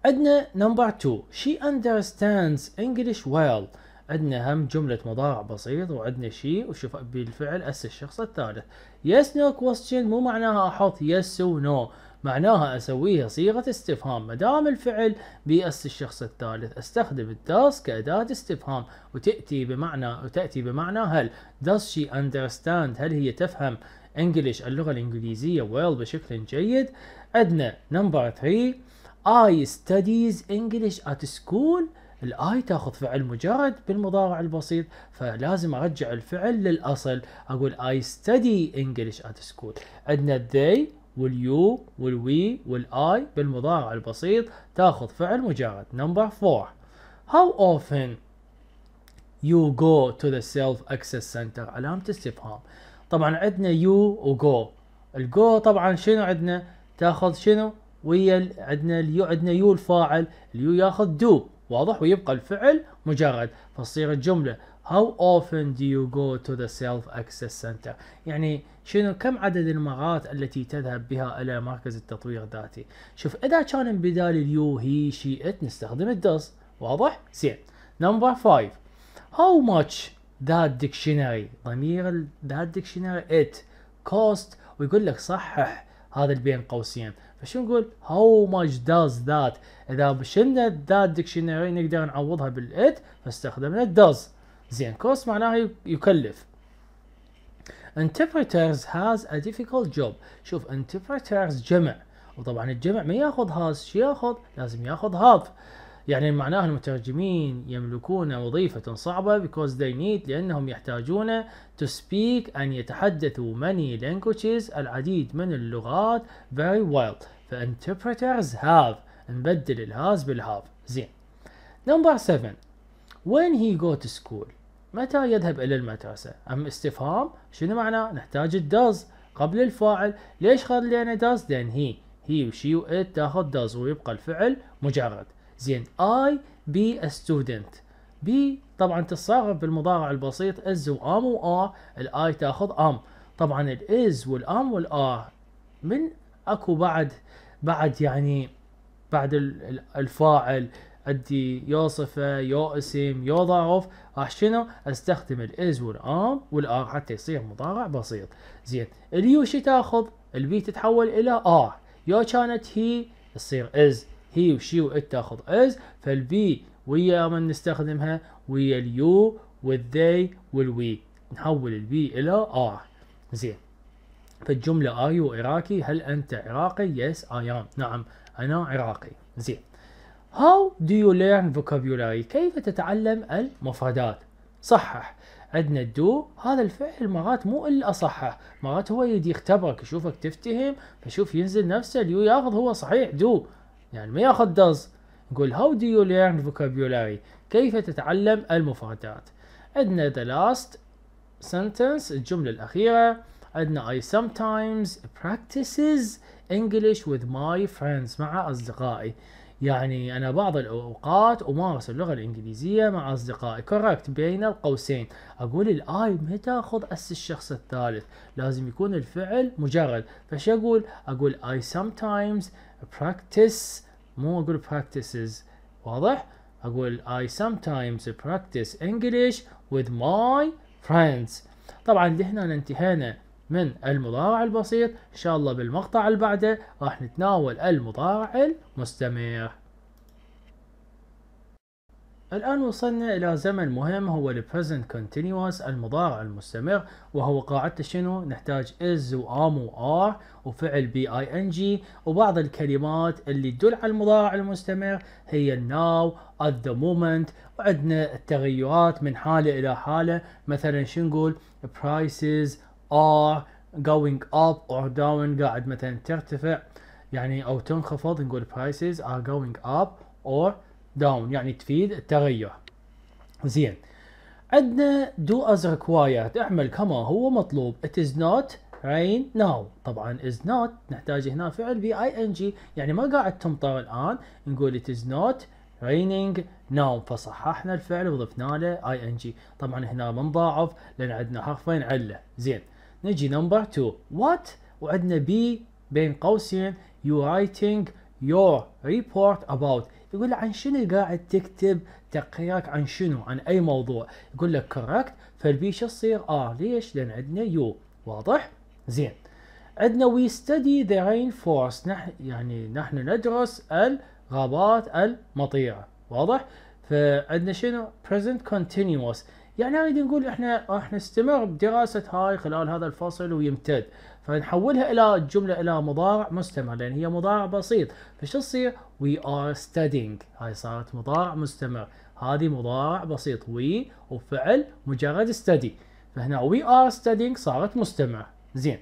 عندنا نمبر 2 she understands English well عندنا هم جملة مضارع بسيط وعندنا شيء وشوف بالفعل اس الشخص الثالث يس نو كويستشن مو معناها احط يس ونو معناها اسويها صيغة استفهام ما دام الفعل بأس الشخص الثالث استخدم الداس كأداة استفهام وتأتي بمعنى وتأتي بمعنى هل does she understand هل هي تفهم انجلش اللغة الانجليزية well بشكل جيد عندنا نمبر 3 I studies English at school الاي تاخذ فعل مجرد بالمضارع البسيط فلازم ارجع الفعل للاصل اقول اي ستدي انجلش ات سكول عندنا they واليو والوي والاي بالمضارع البسيط تاخذ فعل مجرد نمبر 4 how often you go to the self access center علامة استفهام طبعا عندنا يو وجو الجو طبعا شنو عندنا تاخذ شنو ويا عندنا اليو عندنا يو الفاعل اليو ياخذ دو واضح ويبقى الفعل مجرد فتصير الجملة How often do you go to the self-access center؟ يعني شنو كم عدد المرات التي تذهب بها إلى مركز التطوير الذاتي؟ شوف إذا كان بدال اليو هي شي إت نستخدم الدز واضح؟ زين نمبر 5 How much that dictionary ضمير that dictionary it cost ويقول لك صحح هذا بين قوسين فشو نقول هاو ماتش داز ذات اذا شلنا ذات ديكشنري نقدر نعوضها بالات فاستخدمنا داز زين كوست معناها يكلف interpreters has a difficult job شوف interpreters جمع وطبعا الجمع ما ياخذ هاز شو ياخذ لازم ياخذ هاف يعني معناه المترجمين يملكون وظيفة صعبة because they need لأنهم يحتاجون to speak أن يتحدثوا many languages العديد من اللغات very well interpreters have نبدل الهاز بالهاف زين نمبر 7 when he go to school متى يذهب إلى المدرسة أم استفهام شنو معناه نحتاج does قبل الفاعل ليش خلينا does لأن هي هي وشي وإت تاخذ does ويبقى الفعل مجرد زين اي بي ستودنت بي طبعا تتصرف بالمضارع البسيط از وام وار الاي تاخذ ام طبعا الاز والام والار من اكو بعد بعد يعني بعد الفاعل عندي صفه يو اسم يو ظرف راح شنو استخدم الاز والام والار حتى يصير مضارع بسيط زين اليو شي تاخذ البي تتحول الى ار يو كانت هي تصير از هي وشي وات تاخذ از فالبي ويا من نستخدمها ويا اليو والذي والوي نحول البي الى ار زين فالجملة ار يو عراقي هل انت عراقي؟ يس اي ام نعم انا عراقي زين How do you learn vocabulary؟ كيف تتعلم المفردات؟ صحح عندنا الدو هذا الفعل مرات مو الا صحح مرات هو يدي يختبرك يشوفك تفتهم فشوف ينزل نفسه اليو ياخذ هو صحيح دو يعني ما ياخذ does نقول how do you learn vocabulary كيف تتعلم المفردات عندنا the last sentence الجملة الأخيرة عندنا I sometimes practices English with my friends مع أصدقائي يعني أنا بعض الأوقات أمارس اللغة الإنجليزية مع أصدقائي correct بين القوسين أقول الـ I متى أخذ أس الشخص الثالث لازم يكون الفعل مجرد فش أقول أقول I sometimes practice مو اقول practices واضح اقول I sometimes practice English with my friends طبعا لهنا انتهينا من المضارع البسيط ان شاء الله بالمقطع اللي بعده راح نتناول المضارع المستمر الآن وصلنا إلى زمن مهم هو الـ present continuous المضارع المستمر وهو قاعدته شنو؟ نحتاج is و am و are وفعل بي اي ان جي وبعض الكلمات اللي تدل على المضارع المستمر هي now, at the moment وعندنا التغيرات من حالة إلى حالة مثلا شو نقول prices are going up or down قاعد مثلا ترتفع يعني أو تنخفض نقول prices are going up or داون يعني تفيد التغير زين عندنا do as required اعمل كما هو مطلوب it is not rain now طبعا is نوت نحتاج هنا فعل ان جي يعني ما قاعد تمطر الآن نقول it is not raining now فصححنا الفعل وضفنا له ing طبعا هنا بنضاعف لأن عندنا حرفين علة زين نجي نمبر 2 what وعندنا بي بين قوسين you writing your report about يقول له عن شنو قاعد تكتب تقريرك عن شنو عن اي موضوع يقول لك كوركت فالبي شو تصير ار آه، ليش لان عندنا يو واضح زين عندنا وي ستدي ذا رين فورس نحن يعني نحن ندرس الغابات المطيره واضح فعندنا شنو present continuous يعني اريد نقول احنا راح نستمر بدراسه هاي خلال هذا الفصل ويمتد فنحولها الى الجمله الى مضارع مستمر لان هي مضارع بسيط فشو تصير وي ار studying هاي صارت مضارع مستمر هذه مضارع بسيط وي وفعل مجرد ستدي فهنا وي ار studying صارت مستمر زين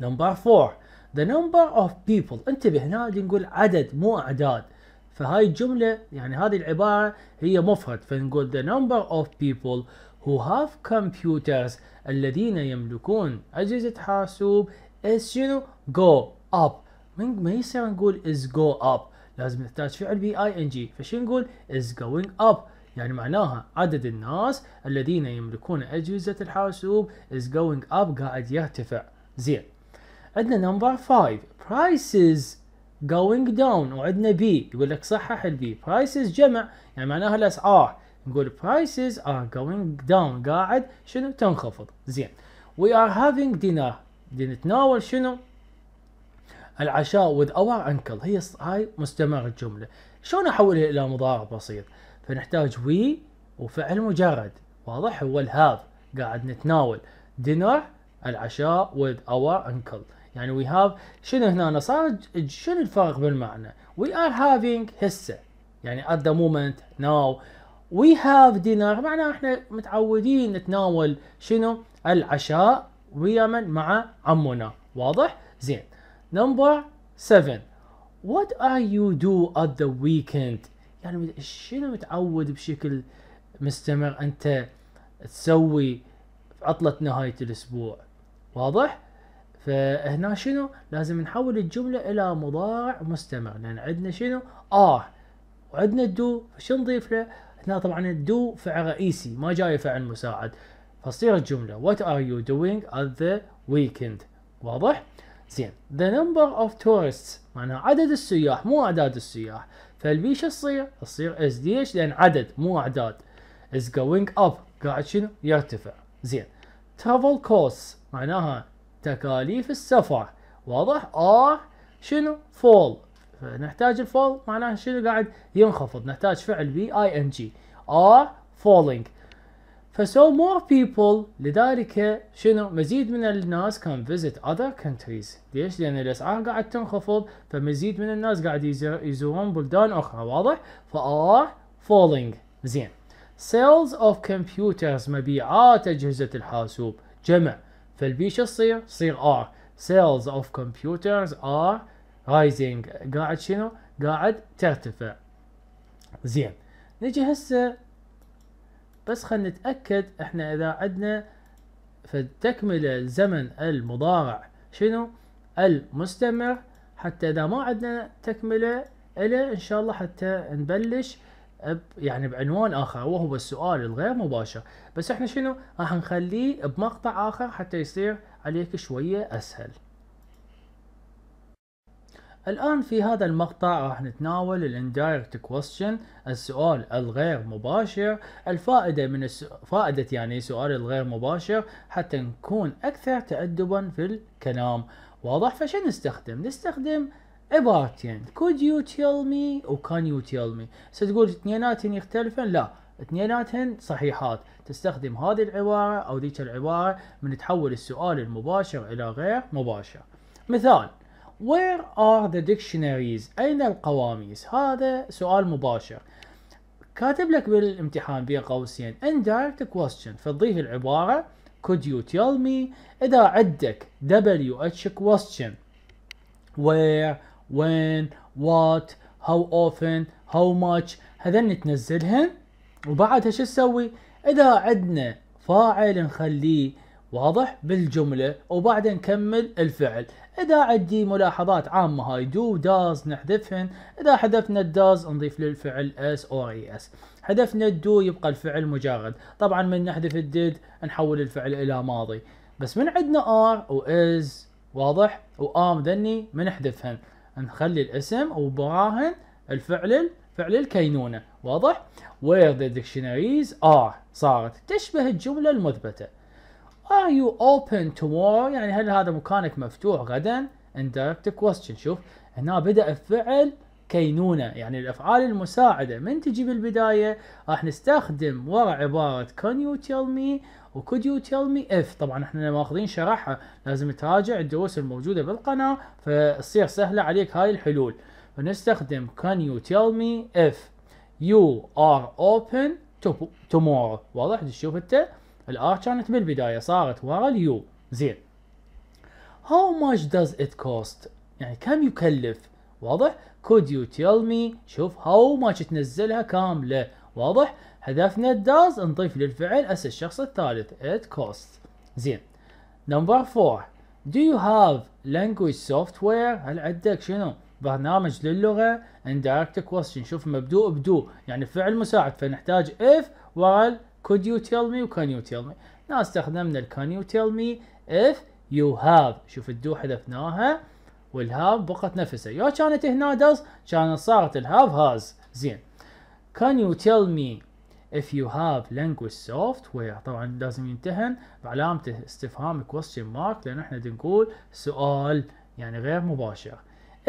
نمبر 4 the number of people انتبه هنا نقول عدد مو اعداد فهاي الجمله يعني هذه العباره هي مفرد فنقول the number of people who have computers الذين يملكون أجهزة حاسوب is شنو go up ما يصير نقول is go up لازم نحتاج فعل بي اي ان جي فشو نقول is going up يعني معناها عدد الناس الذين يملكون أجهزة الحاسوب is going up قاعد يرتفع زين عندنا نمبر 5 prices going down وعندنا بي يقول لك صحح البي prices جمع يعني معناها الأسعار نقول prices are going down قاعد شنو تنخفض زين we are having dinner لنتناول شنو العشاء with our uncle هي هاي مستمر الجمله شلون احولها الى مضارع بسيط فنحتاج we وفعل مجرد واضح هو الهاف قاعد نتناول dinner العشاء with our uncle يعني we have شنو هنا صار شنو الفرق بالمعنى we are having هسه يعني at the moment now وي هاف دينر معناه احنا متعودين نتناول شنو العشاء ويا من مع عمنا واضح زين نمبر 7 وات ار يو دو ات ذا ويكند يعني شنو متعود بشكل مستمر انت تسوي في عطلة نهاية الاسبوع واضح فهنا شنو لازم نحول الجملة الى مضارع مستمر لان عندنا شنو آه. وعندنا الدو فشو نضيف له هنا طبعا الدو فعل رئيسي ما جاي فعل مساعد فتصير الجملة وات ار يو دوينج ات ذا ويكند واضح؟ زين The number of tourists معناها عدد السياح مو أعداد السياح فالبي شو تصير؟ تصير اس دي اتش لأن عدد مو أعداد از جوينج اب قاعد شنو؟ يرتفع زين travel costs معناها تكاليف السفر واضح؟ ار شنو؟ fall فنحتاج الفول معناها شنو قاعد ينخفض نحتاج فعل بي اي ان جي are falling فسو مور بيبل لذلك شنو مزيد من الناس كان فيزيت اذر كونتريز ليش؟ لان الاسعار قاعد تنخفض فمزيد من الناس قاعد يزورون بلدان اخرى واضح؟ ف ار فولينج زين سيلز اوف كمبيوترز مبيعات اجهزه الحاسوب جمع فالبي شو تصير؟ تصير ار سيلز اوف كمبيوترز ار رايزنج قاعد شنو قاعد ترتفع زين نجي هسه بس خلينا نتاكد احنا اذا عندنا فتكمله الزمن المضارع شنو المستمر حتى اذا ما عندنا تكمله الى ان شاء الله حتى نبلش يعني بعنوان اخر وهو السؤال الغير مباشر بس احنا شنو راح نخليه بمقطع اخر حتى يصير عليك شويه اسهل الآن في هذا المقطع راح نتناول الاندايركت كويستشن السؤال الغير مباشر الفائدة من الس... فائدة يعني سؤال الغير مباشر حتى نكون أكثر تأدبا في الكلام واضح فشن نستخدم نستخدم عبارتين could you tell me و can you tell me ستقول اثنيناتهم يختلفن لا اثنيناتهن صحيحات تستخدم هذه العبارة أو ذيك العبارة من تحول السؤال المباشر إلى غير مباشر مثال Where are the dictionaries؟ أين القواميس؟ هذا سؤال مباشر. كاتب لك بالامتحان بين قوسين indirect question فتضيف العبارة could you tell me إذا عندك WH question where when what how often how much هذن تنزلهن وبعدها شو تسوي إذا عندنا فاعل نخليه واضح بالجمله وبعدين نكمل الفعل اذا عندي ملاحظات عامه هاي دو داز نحذفهن اذا حذفنا الداز نضيف للفعل اس او اي اس حذفنا الدو يبقى الفعل مجرد طبعا من نحذف الديد نحول الفعل الى ماضي بس من عندنا ار واز واضح وام ذني من نحذفهن نخلي الاسم وبراهن الفعل فعل الكينونه واضح وير ذا ديكشنريز ار صارت تشبه الجمله المثبته Are you open tomorrow يعني هل هذا مكانك مفتوح غدا Indirect question شوف هنا بدأ الفعل كينونة يعني الأفعال المساعدة من تجي بالبداية راح نستخدم ورا عبارة can you tell me و could you tell me if طبعا احنا ماخذين شرحها لازم تراجع الدروس الموجودة بالقناة فتصير سهلة عليك هاي الحلول فنستخدم can you tell me if you are open tomorrow واضح تشوف انت الار كانت بالبدايه صارت ورا اليو زين how much does it cost يعني كم يكلف واضح could you tell me شوف how much تنزلها كامله واضح هدفنا does نضيف للفعل اس الشخص الثالث it كوست زين نمبر 4 do you have language software هل عندك شنو برنامج للغه indirect question شوف مبدوء بدو يعني فعل مساعد فنحتاج if ورا could you tell me can you tell me نا استخدمنا ال can you tell me if you have شوف الدو حذفناها والهاف بقت نفسها يا كانت هنا does كانت صارت الهاف has زين can you tell me if you have language software طبعا لازم ينتهن بعلامة استفهام question mark لأن احنا نقول سؤال يعني غير مباشر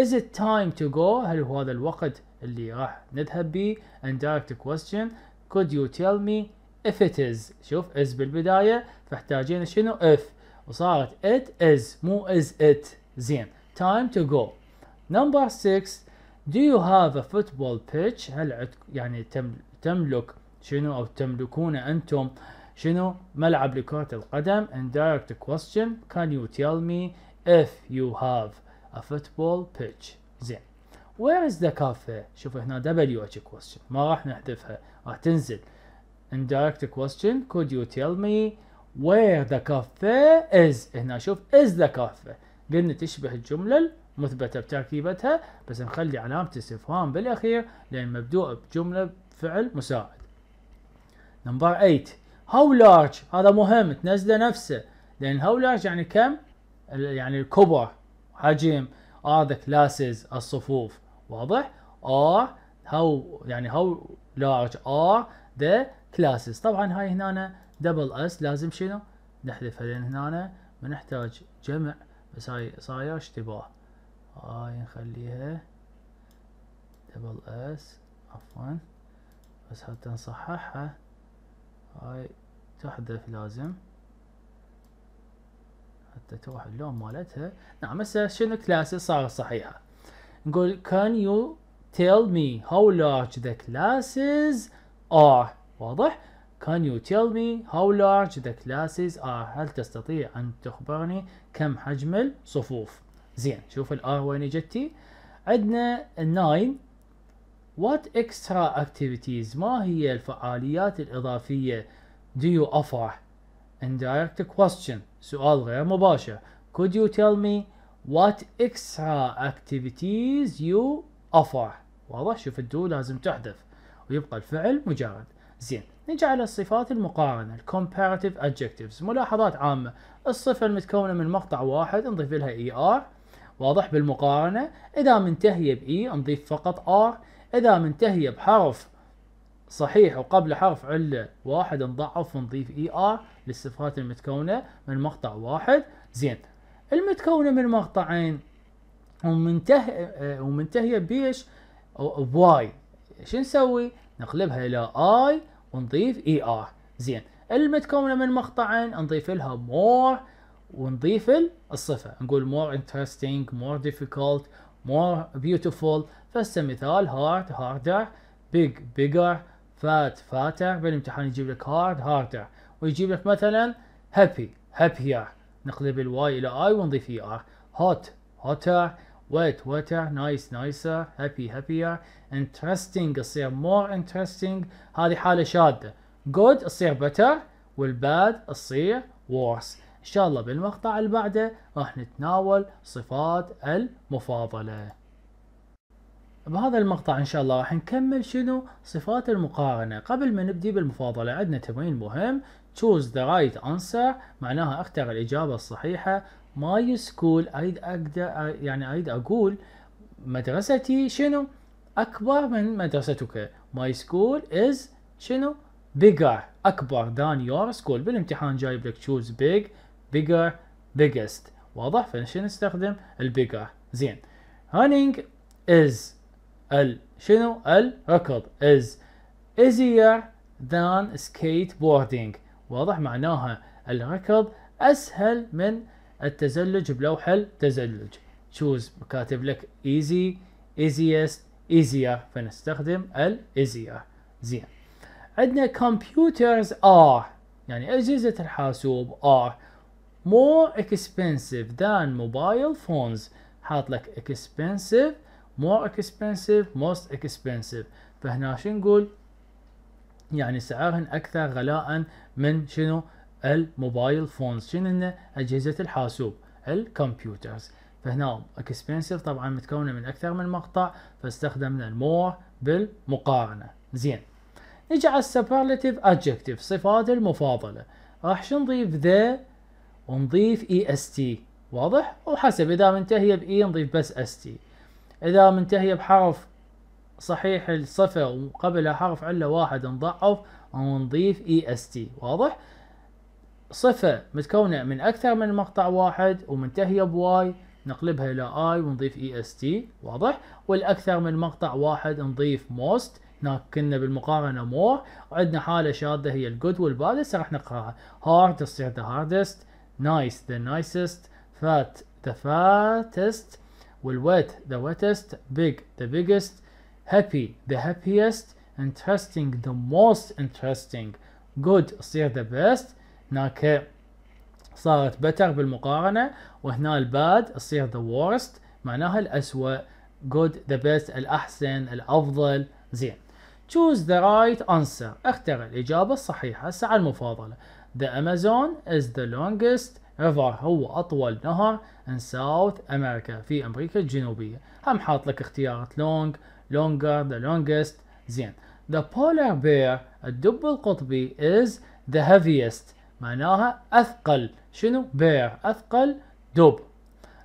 is it time to go هل هو هذا الوقت اللي راح نذهب به and direct question could you tell me if it is شوف is بالبداية فاحتاجين شنو if وصارت it is مو is it زين time to go number six do you have a football pitch هل يعني تم تملك شنو او تملكون انتم شنو ملعب لكرة القدم indirect question can you tell me if you have a football pitch زين where is the cafe شوف هنا W question ما راح نحذفها راح تنزل indirect question could you tell me where the cafe is هنا شوف is the cafe قلنا تشبه الجملة المثبتة بتركيبتها بس نخلي علامة استفهام بالأخير لأن مبدوء بجملة فعل مساعد نمبر 8 how large هذا مهم تنزله نفسه لأن how large يعني كم يعني الكبر حجم are the classes الصفوف واضح are how يعني how large are the كلاسز طبعا هاي هنا دبل اس لازم شنو نحذفها لان هنا ما نحتاج جمع بس هاي صايره اشتباه هاي نخليها دبل اس عفوا بس حتى نصححها هاي تحذف لازم حتى تروح اللون مالتها نعم هسه شنو كلاسز صار صحيحه نقول can you tell me how large the classes are واضح؟ Can you tell me how large the classes are؟ هل تستطيع أن تخبرني كم حجم الصفوف؟ زين شوف الـ R وين جتي عندنا 9 What extra activities ما هي الفعاليات الإضافية do you offer indirect question سؤال غير مباشر could you tell me what extra activities you offer واضح شوف الدو لازم تحذف ويبقى الفعل مجرد زين نجي على الصفات المقارنة comparative adjectives ملاحظات عامة الصفة المتكونة من مقطع واحد نضيف لها اي e ER ار واضح بالمقارنة اذا منتهية اي e نضيف فقط ار اذا منتهية بحرف صحيح وقبل حرف علة واحد نضعف ونضيف اي e ER ار للصفات المتكونة من مقطع واحد زين المتكونة من مقطعين آه، ومنتهية ومنتهية بيش بواي شو نسوي؟ نقلبها الى اي ونضيف اي e ار زين المتكونه من مقطعين نضيف لها مور ونضيف الصفه نقول مور انترستينج مور ديفيكولت مور بيوتيفول فهسه مثال هارد هاردر بيج بيجر فات فاتر بالامتحان يجيب لك هارد هاردر ويجيب لك مثلا هابي هابيير نقلب الواي الى اي ونضيف اي ار هوت هوتر وات واتر نايس نايسر هابي هابير انترستنج تصير مور انترستنج هذه حاله شاذه جود تصير بتر والباد تصير ورس ان شاء الله بالمقطع اللي بعده راح نتناول صفات المفاضله بهذا المقطع ان شاء الله راح نكمل شنو صفات المقارنه قبل ما نبدي بالمفاضله عندنا تمرين مهم choose the right answer معناها اختر الاجابه الصحيحه ماي سكول اريد اقدر يعني اريد اقول مدرستي شنو اكبر من مدرستك ماي سكول از شنو bigger اكبر than your school بالامتحان جايب لك choose big bigger biggest واضح فشنو نستخدم البيجر زين running is ال شنو الركض is easier than skateboarding واضح معناها الركض اسهل من التزلج بلوح التزلج شوز كاتب لك ايزي ايزيست ايزير فنستخدم الايزير زين عندنا كمبيوترز ار يعني اجهزه الحاسوب ار more expensive than mobile phones حاط لك expensive more expensive most expensive فهنا شنقول نقول يعني سعرهن اكثر غلاء من شنو الموبايل فونز شنو هن اجهزه الحاسوب الكمبيوترز فهنا اكسبنسيف طبعا متكونه من اكثر من مقطع فاستخدمنا المور بالمقارنه زين نجي على السبرلاتيف ادجكتيف صفات المفاضله راح شو نضيف ذا ونضيف اي اس تي واضح وحسب اذا منتهيه باي e نضيف بس اس تي اذا منتهيه بحرف صحيح الصفر وقبلها حرف عله واحد نضعف ونضيف اي اس تي واضح صفة متكونة من أكثر من مقطع واحد ومنتهية بواي نقلبها إلى اي ونضيف اي اس تي واضح والأكثر من مقطع واحد نضيف موست هناك كنا بالمقارنة مور وعندنا حالة شاذة هي الجود والباد هسه راح نقراها هارد تصير ذا هاردست نايس ذا نايسست فات ذا فاتست والويت ذا ويتست بيج ذا بيجست هابي ذا هابيست interesting the most interesting good تصير the best هناك صارت better بالمقارنة وهنا الباد تصير the worst معناها الأسوأ good the best الأحسن الأفضل زين choose the right answer اختر الإجابة الصحيحة الساعة المفاضلة the Amazon is the longest river هو أطول نهر in South America في أمريكا الجنوبية هم حاط لك اختيارات long longer the longest زين The polar bear الدب القطبي is the heaviest معناها أثقل شنو bear أثقل دب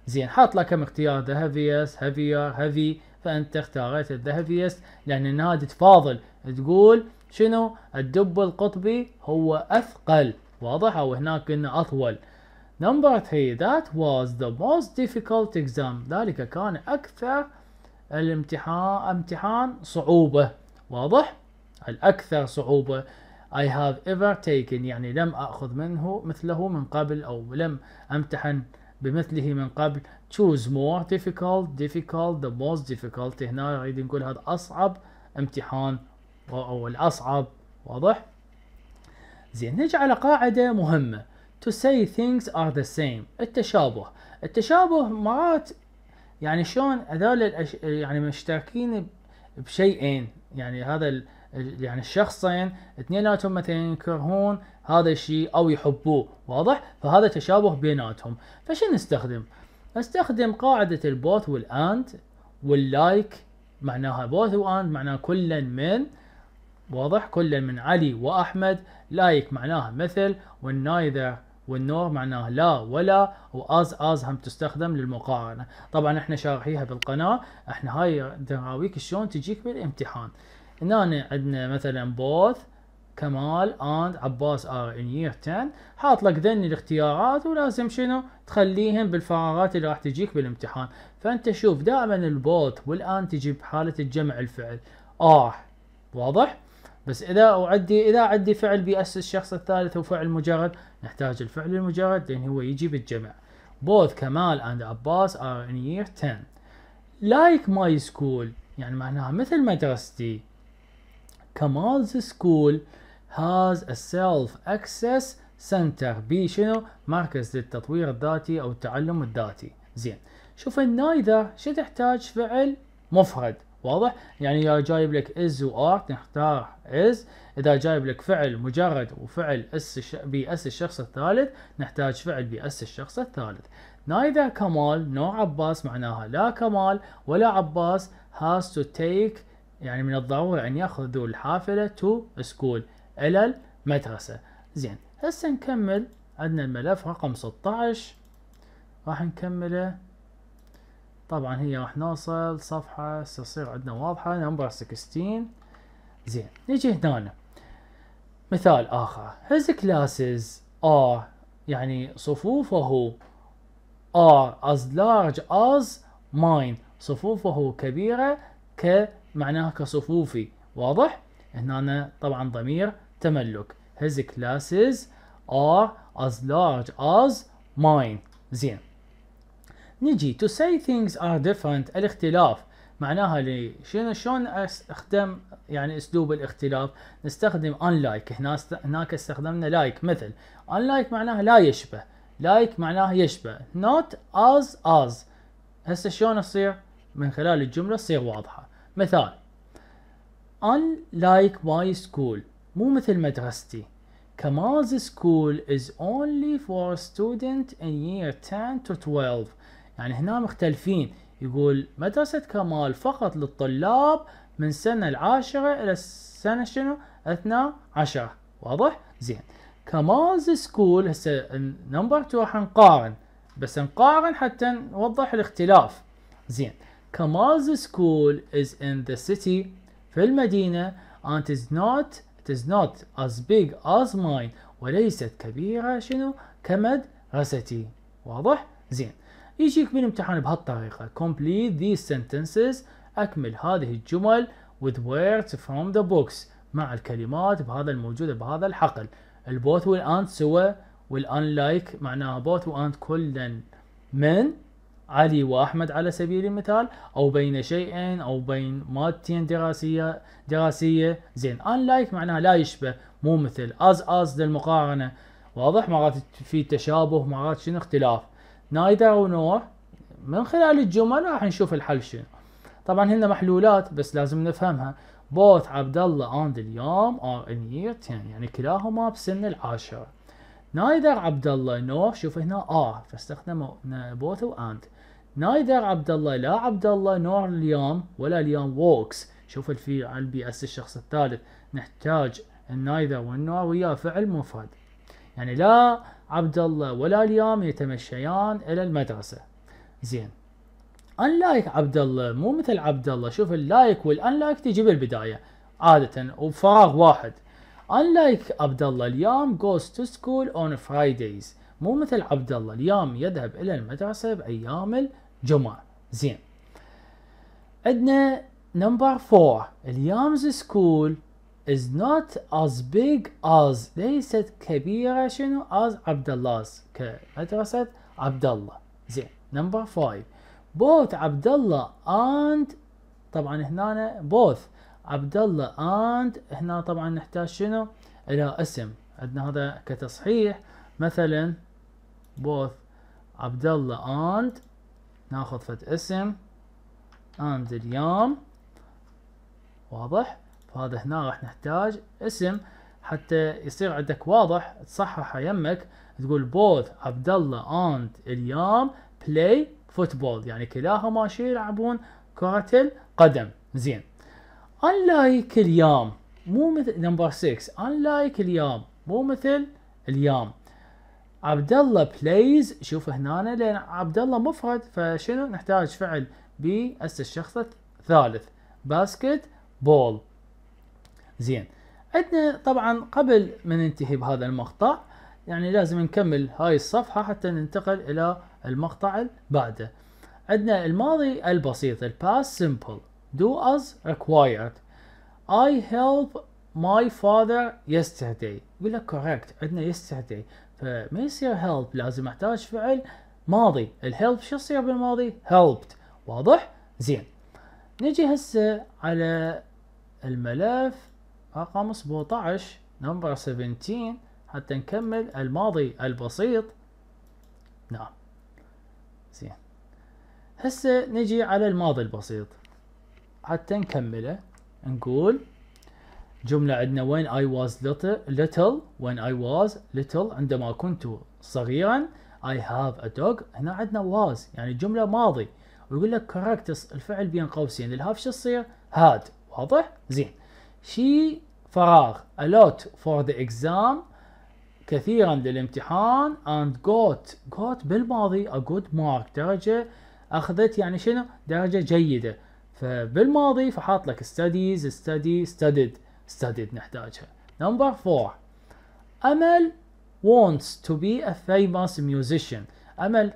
زين حاط لك كم اختيار the heaviest heavier heavy فأنت اختاريت the heaviest لأن النادي تفاضل تقول شنو الدب القطبي هو أثقل واضح أو هناك كنا أطول Number three that was the most difficult exam ذلك كان أكثر الامتحان امتحان صعوبة واضح الأكثر صعوبة I have ever taken يعني لم أخذ منه مثله من قبل أو لم أمتحن بمثله من قبل choose more difficult difficult the most difficult هنا نريد نقول هذا أصعب امتحان أو الأصعب واضح زين نجي على قاعدة مهمة to say things are the same التشابه التشابه مرات يعني شلون هذول الأش... يعني مشتركين بشيئين يعني هذا ال... يعني الشخصين اثنيناتهم مثلا يكرهون هذا الشيء او يحبوه واضح فهذا تشابه بيناتهم فشو نستخدم استخدم قاعدة البوث والاند واللايك معناها بوث واند معناها كل من واضح كل من علي واحمد لايك معناها مثل والنايذر والنور معناه لا ولا واز از هم تستخدم للمقارنه طبعا احنا شارحيها بالقناه احنا هاي دراويك شلون تجيك بالامتحان هنا عندنا مثلا بوث كمال اند عباس ار ان يير 10 حاط لك ذن الاختيارات ولازم شنو تخليهم بالفراغات اللي راح تجيك بالامتحان فانت شوف دائما البوث والان تجي بحاله الجمع الفعل اه واضح بس اذا اعدي اذا اعدي فعل بيأسس الشخص الثالث وفعل مجرد نحتاج الفعل المجرد لان هو يجي بالجمع both كمال and عباس are in year 10 like my school يعني معناها مثل مدرستي كمال's school has a self access center بي شنو مركز للتطوير الذاتي او التعلم الذاتي زين شوف النايذر شو تحتاج فعل مفرد واضح يعني جايب لك از وار نختار از اذا جايب لك فعل مجرد وفعل اس باس الشخص الثالث نحتاج فعل باس الشخص الثالث نايدا كمال نو عباس معناها لا كمال ولا عباس has to take يعني من الضروري ان ياخذوا الحافله to school الى المدرسه زين هسه نكمل عندنا الملف رقم 16 راح نكمله طبعا هي راح نوصل صفحة تصير عندنا واضحة نمبر 16 زين نجي هنا مثال آخر his classes are يعني صفوفه are as large as mine صفوفه كبيرة كمعناها كصفوفي واضح؟ هنا طبعا ضمير تملك his classes are as large as mine زين نجي to say things are different الاختلاف معناها لي شنو شلون استخدم يعني اسلوب الاختلاف نستخدم unlike هنا هناك استخدمنا like مثل unlike معناها لا يشبه like معناها يشبه not as as هسه شلون تصير من خلال الجملة تصير واضحة مثال unlike my school مو مثل مدرستي Kamal's school is only for students in year 10 to 12 يعني هنا مختلفين يقول مدرسة كمال فقط للطلاب من السنة العاشرة إلى السنة شنو؟ اثنا عشرة واضح؟ زين كمالز سكول هسه نمبر 2 راح نقارن بس نقارن حتى نوضح الاختلاف زين كمالز سكول is in the city في المدينة and is not it is not as big as mine وليست كبيرة شنو كمدرستي واضح؟ زين يجيك بالامتحان بهالطريقة complete these sentences أكمل هذه الجمل with words from the books مع الكلمات بهذا الموجودة بهذا الحقل both will and سوى unlike معناها بوث and كلا من علي وأحمد على سبيل المثال أو بين شيئين أو بين مادتين دراسية دراسية زين unlike معناها لا يشبه مو مثل as as للمقارنة واضح مرات في تشابه مرات شنو اختلاف نايدا ونوع من خلال الجمل راح نشوف الحل شنو طبعا هن محلولات بس لازم نفهمها both عبد الله and اليوم are in year 10 يعني كلاهما بسن العاشرة نايدر عبد الله نو شوف هنا ار فاستخدموا بوث واند نايدر عبد الله لا عبد الله نور اليوم ولا اليوم ووكس شوف الفعل اس الشخص الثالث نحتاج النايدر والنور وياه فعل مفرد يعني لا عبد الله ولا اليوم يتمشيان إلى المدرسة زين unlike عبد الله مو مثل عبد الله شوف اللايك والانلايك تجي بالبداية عادة وفراغ واحد unlike عبد الله اليوم goes to school on Fridays مو مثل عبد الله اليوم يذهب إلى المدرسة بأيام الجمعة زين عندنا نمبر 4 اليوم's school is not as big as ليست كبيرة شنو as عبد الله's كمدرسة عبد الله زين نمبر 5 both عبد الله and طبعا هنا both عبد الله and هنا طبعا نحتاج شنو الى اسم عندنا هذا كتصحيح مثلا both عبد الله and ناخذ فد اسم and اليوم واضح فهذا هنا راح نحتاج اسم حتى يصير عندك واضح تصححه يمك تقول بوث عبد الله اند اليوم بلاي فوتبول يعني كلاهما شي يلعبون كرة القدم زين unlike اليوم مو مثل نمبر 6 unlike اليوم مو مثل اليوم عبد الله بلايز شوف هنا لان عبد الله مفرد فشنو نحتاج فعل اس الشخص الثالث باسكت بول زين عندنا طبعا قبل ما ننتهي بهذا المقطع يعني لازم نكمل هاي الصفحة حتى ننتقل إلى المقطع اللي بعده عندنا الماضي البسيط الباس simple do as required I help my father yesterday يقول لك correct عندنا yesterday فما يصير help لازم احتاج فعل ماضي الهيلب شو يصير بالماضي helped واضح زين نجي هسه على الملف رقم 17 نمبر 17 حتى نكمل الماضي البسيط نعم زين هسه نجي على الماضي البسيط حتى نكمله نقول جملة عندنا when I was little, little when I was little عندما كنت صغيرا I have a dog هنا عندنا was يعني جملة ماضي ويقول لك correct الفعل بين قوسين الهاف شو تصير had واضح زين she فراغ a lot for the exam كثيرا للامتحان and got got بالماضي a good mark درجة أخذت يعني شنو درجة جيدة فبالماضي فحاط لك studies study studied studied نحتاجها number four أمل wants to be a famous musician أمل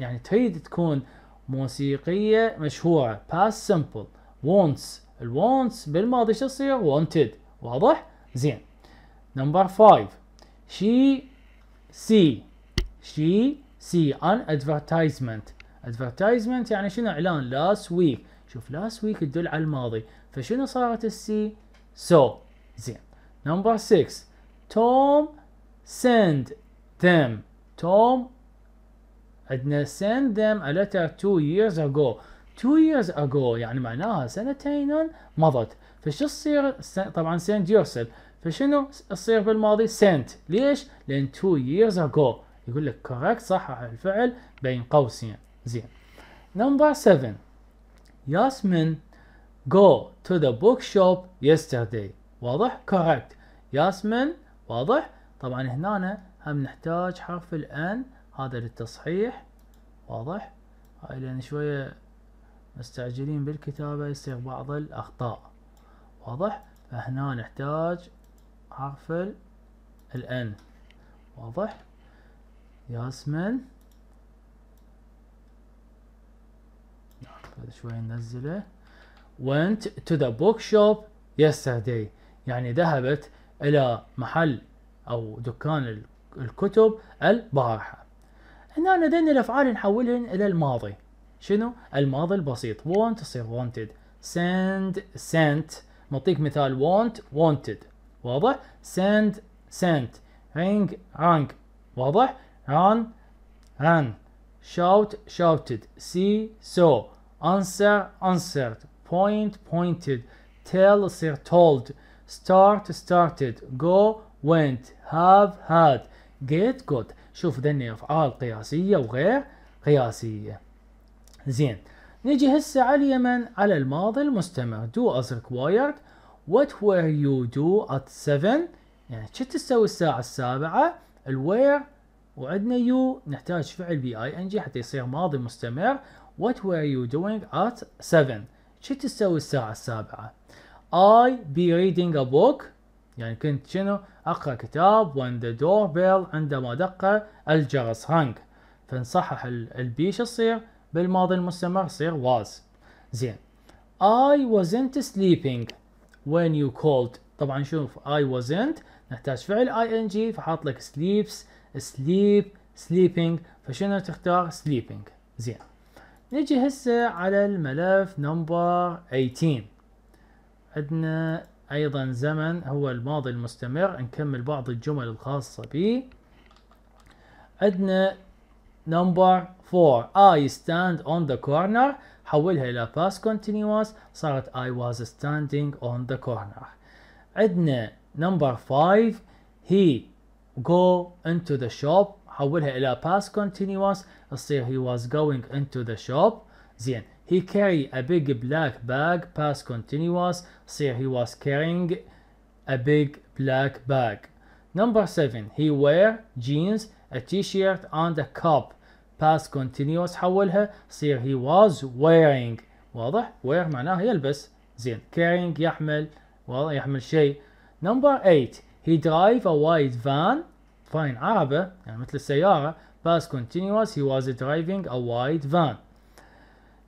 يعني تريد تكون موسيقية مشهورة past simple wants الwants بالماضي شو تصير wanted واضح زين نمبر 5 شي سي شي سي ان ادفرتايزمنت ادفرتايزمنت يعني شنو اعلان لاست ويك شوف لاست ويك تدل على الماضي فشنو صارت السي سو so. زين نمبر 6 توم سند ذم توم عندنا send them a letter two years ago two years ago يعني معناها سنتين مضت فشو تصير طبعا سنت يرسل فشنو تصير بالماضي سنت ليش؟ لان تو years ago يقول لك كوركت صحح الفعل بين قوسين زين نمبر 7 ياسمين go to the bookshop yesterday واضح correct ياسمين واضح طبعا هنا هم نحتاج حرف الان هذا للتصحيح واضح هاي لان شويه مستعجلين بالكتابه يصير بعض الاخطاء واضح فهنا نحتاج حرف الان واضح ياسمن هذا شوي ننزله went to the bookshop yesterday يعني ذهبت إلى محل أو دكان الكتب البارحة هنا لدينا الأفعال نحولهن إلى الماضي شنو؟ الماضي البسيط want تصير wanted send sent نعطيك مثال want wanted واضح send sent ring rang واضح run ran shout shouted see saw answer answered point pointed tell sir told start started go went have had get got شوف ذني افعال قياسيه وغير قياسيه زين نجي هسه على اليمن على الماضي المستمر do as required what were you do at 7 يعني شو تسوي الساعة السابعة الوير وعندنا you نحتاج فعل بي اي ان جي حتى يصير ماضي مستمر what were you doing at 7 شو تسوي الساعة السابعة I be reading a book يعني كنت شنو اقرا كتاب when the doorbell عندما دق الجرس هانج فنصحح البي شو يصير بالماضي المستمر يصير was زين I wasn't sleeping when you called طبعا شوف I wasn't نحتاج فعل ing فحاط لك sleeps sleep sleeping فشنو تختار sleeping زين نجي هسه على الملف نمبر 18 عندنا ايضا زمن هو الماضي المستمر نكمل بعض الجمل الخاصة به عندنا number 4 I stand on the corner حولها إلى past continuous صارت I was standing on the corner عندنا number 5 he go into the shop حولها إلى past continuous تصير he was going into the shop زين he carry a big black bag past continuous تصير he was carrying a big black bag number 7 he wear jeans a shirt and a cup past continuous حولها صير he was wearing واضح wear معناه يلبس زين carrying يحمل واضح يحمل شيء number 8 he drive a white van fine عربة يعني مثل السيارة past continuous he was driving a white van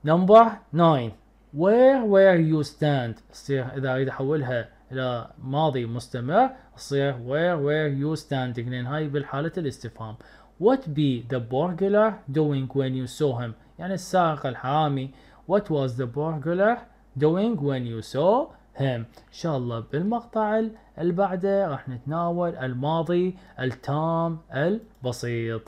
number 9 where where you stand تصير إذا أريد أحولها الى ماضي مستمر تصير where were you standing لان هاي بالحالة الاستفهام what be the burglar doing when you saw him يعني السارق الحرامي what was the burglar doing when you saw him ان شاء الله بالمقطع اللي بعده راح نتناول الماضي التام البسيط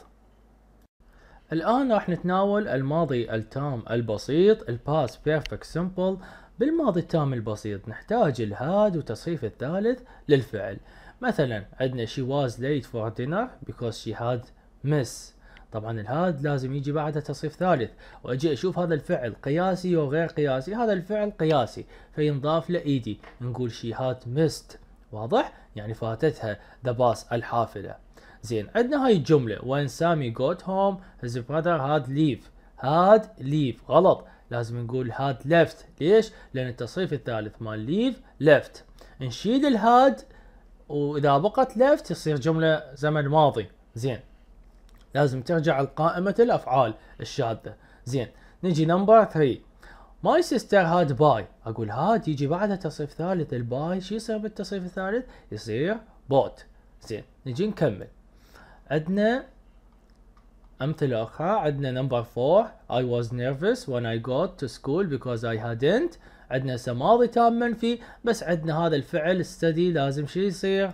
الآن راح نتناول الماضي التام البسيط الباس بيرفكت سمبل بالماضي التام البسيط نحتاج الهاد وتصريف الثالث للفعل مثلا عندنا she was late for dinner because she had miss طبعا الهاد لازم يجي بعده تصريف ثالث واجي اشوف هذا الفعل قياسي وغير قياسي هذا الفعل قياسي فينضاف له ايدي نقول she had missed واضح يعني فاتتها the bus الحافله زين عندنا هاي الجمله when Sammy got home his brother had leave had leave غلط لازم نقول هاد ليفت ليش؟ لان التصريف الثالث مال ليف ليفت نشيل الهاد واذا بقت ليفت تصير جمله زمن ماضي زين لازم ترجع لقائمة الافعال الشاذة زين نجي نمبر 3 ماي سيستر هاد باي اقول هاد يجي بعدها تصريف ثالث الباي شو يصير بالتصريف الثالث؟ يصير بوت زين نجي نكمل عندنا امثله اخرى عندنا نمبر 4 I was nervous when I got to school because I hadn't عندنا هسه ماضي تام منفي بس عندنا هذا الفعل study لازم شو يصير؟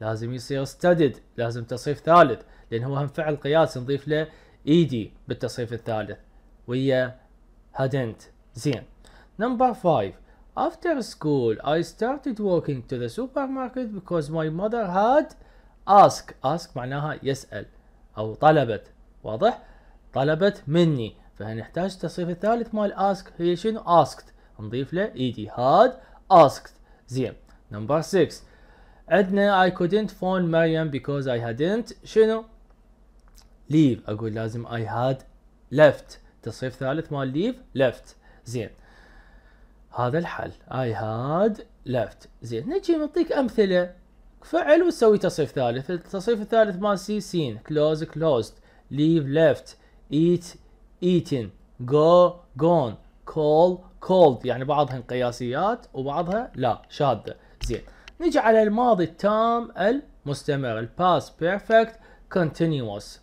لازم يصير studied لازم تصريف ثالث لان هو هم فعل قياس نضيف له اي بالتصريف الثالث ويا hadn't زين نمبر 5 after school I started walking to the supermarket because my mother had asked ask معناها يسأل أو طلبت واضح طلبت مني فهنحتاج التصريف الثالث مال اسك هي شنو اسكت نضيف له ايدي هاد اسكت زين نمبر 6 عندنا I couldn't phone Maryam because I hadn't شنو leave اقول لازم I had left تصريف ثالث مال leave left زين هذا الحل I had left زين نجي نعطيك امثله فعل وتسوي تصريف ثالث التصريف الثالث مال سي سين close closed leave left eat eating, go gone call called يعني بعضها قياسيات وبعضها لا شاذة زين نجي على الماضي التام المستمر ال past perfect continuous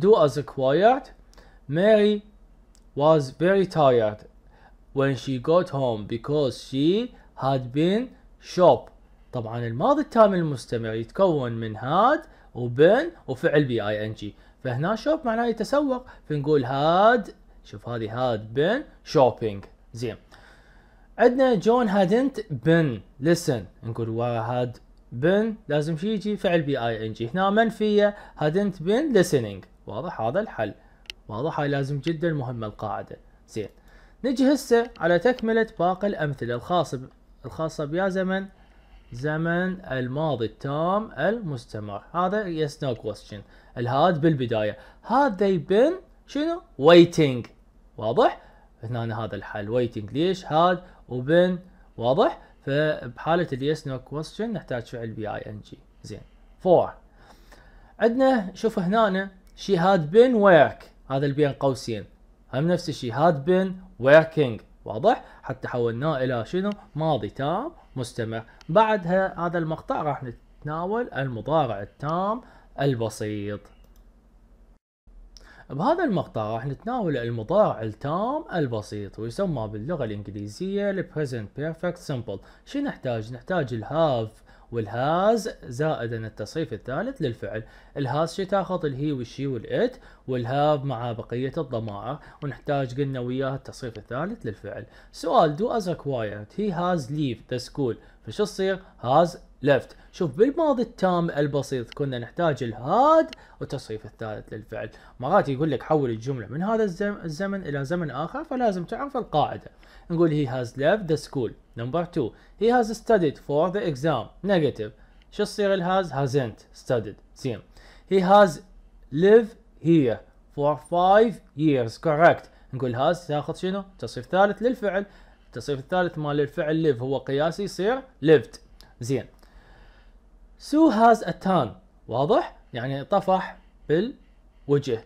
do as required Mary was very tired when she got home because she had been shop طبعا الماضي التام المستمر يتكون من had وبين وفعل بي ing. فهنا شوب معناه يتسوق فنقول هاد شوف هذه هاد بن شوبينج زين عندنا جون هادنت بن لسن نقول هاد بن لازم شي يجي فعل بي اي ان جي هنا منفيه هادنت بن لسننج واضح هذا الحل واضح هاي لازم جدا مهمه القاعده زين نجي هسه على تكمله باقي الامثله الخاصه الخاصه بيا زمن زمن الماضي التام المستمر هذا يس نو كويستشن الهاد بالبدايه هاد they been شنو waiting واضح هنا هذا الحل waiting ليش هاد وبن واضح فبحاله اليس نو كويستشن نحتاج فعل بي اي ان جي زين فور عندنا شوف هنا she had been work هذا البين قوسين هم نفس الشيء had been working واضح حتى حولناه الى شنو ماضي تام مستمر بعدها هذا المقطع راح نتناول المضارع التام البسيط بهذا المقطع راح نتناول المضارع التام البسيط ويسمى باللغة الإنجليزية Present Perfect Simple شو نحتاج؟ نحتاج الهاف والهاز زائدا التصريف الثالث للفعل الهاز شي تاخذ الهي والشي والات والهاف مع بقية الضمائر ونحتاج قلنا وياها التصريف الثالث للفعل سؤال do as required he has leave the school فشو تصير has left شوف بالماضي التام البسيط كنا نحتاج الهاد والتصريف الثالث للفعل مرات يقول لك حول الجملة من هذا الزمن إلى زمن آخر فلازم تعرف القاعدة نقول he has left the school number two he has studied for the exam negative شو تصير الهاز hasn't studied زين he has live here for five years correct نقول has تاخذ شنو تصريف ثالث للفعل التصريف الثالث مال الفعل live هو قياسي يصير lived زين سو هاز اتان واضح يعني طفح بالوجه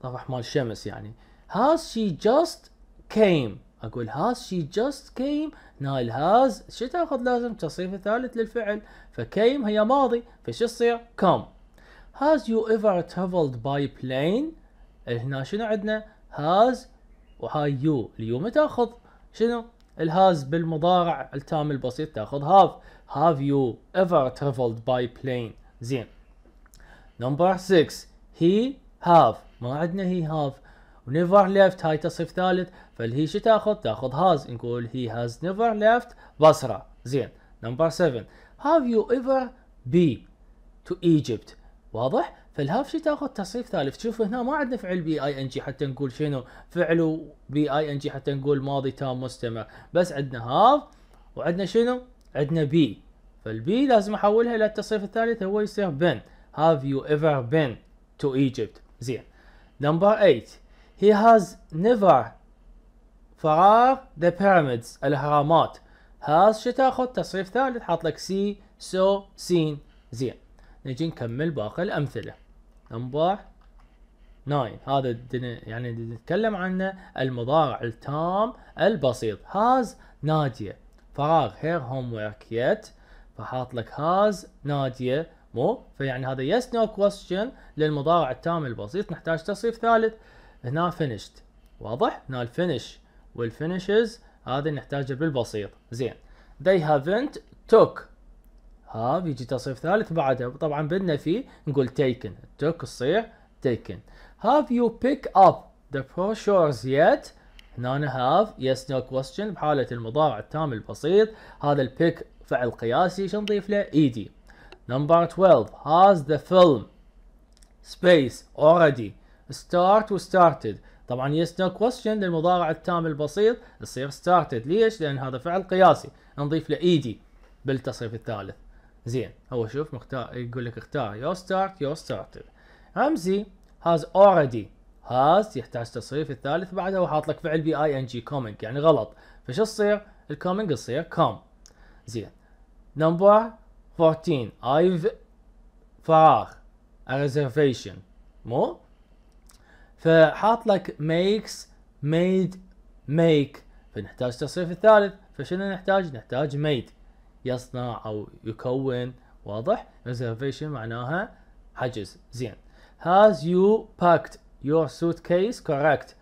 طفح مال الشمس يعني هاز شي جاست كيم اقول هاز شي جاست كيم نايل هاز شو تاخذ لازم تصريف الثالث للفعل فكيم هي ماضي فشو تصير كم هاز يو ايفر traveled باي بلين هنا شنو عندنا هاز وهاي يو اليوم تاخذ شنو الهاز بالمضارع التام البسيط تاخذ هاف Have you ever traveled by plane زين Number six. he have ما عندنا he have Never left. هاي تصريف ثالث فالهي شو تاخذ؟ تاخذ has. نقول he has never left بصرة زين Number seven. have you ever be to Egypt واضح؟ فالهاف شو تاخذ تصريف ثالث تشوف هنا ما عندنا فعل بي اي ان جي حتى نقول شنو فعل بي اي ان جي حتى نقول ماضي تام مستمر بس عندنا هاف وعندنا شنو عندنا بي فالبي لازم احولها الى التصريف الثالث هو يصير بن have you ever been to Egypt زين نمبر 8 he has never فراغ the pyramids الاهرامات has شو تاخذ تصريف ثالث حاط لك سي سو سين زين نجي نكمل باقي الامثله نمبر 9 هذا يعني نتكلم عنه المضارع التام البسيط has ناديه فراغ هير هوم ورك يت فحاط لك هاز ناديه مو فيعني هذا يس نو كويستشن للمضارع التام البسيط نحتاج تصريف ثالث هنا فينيشت واضح هنا الفينيش والفينيشز هذه نحتاجها بالبسيط زين they haven't took ها بيجي تصريف ثالث بعدها طبعا بدنا فيه نقول taken took تصير taken have you pick up the brochures yet هنا هاف يس نو كويستشن بحاله المضارع التام البسيط هذا البيك فعل قياسي شو نضيف له اي دي نمبر 12 has the film space already start و started طبعا يس نو كويستشن للمضارع التام البسيط يصير started ليش؟ لان هذا فعل قياسي نضيف له اي e دي بالتصريف الثالث زين هو شوف مختار يقول لك اختار your start your started رمزي has already هاس يحتاج تصريف الثالث بعدها وحاط لك فعل بي اي ان جي كومينج يعني غلط فشو تصير؟ الكومينج تصير كوم زين نمبر 14 ايف فراغ reservation مو فحاط لك makes made make فنحتاج تصريف الثالث فشنو نحتاج نحتاج made يصنع او يكون واضح reservation معناها حجز زين has you packed يور سوت كيس كوركت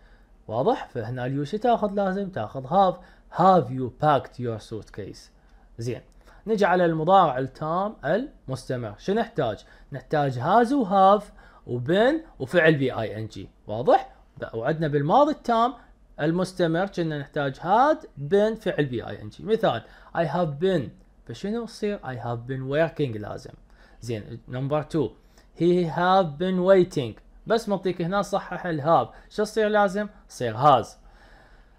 واضح فهنا اليوشي تاخذ لازم تاخذ هاف هاف يو باكت يور سوت كيس زين نجي على المضارع التام المستمر شو نحتاج نحتاج هاز وهاف وبن وفعل بي اي ان جي واضح وعندنا بالماضي التام المستمر كنا نحتاج هاد بن فعل بي اي ان جي مثال اي هاف بن فشنو يصير اي هاف بن working لازم زين نمبر 2 هي هاف بن waiting بس منطيك هنا صحح الهاب شو تصير لازم تصير هاز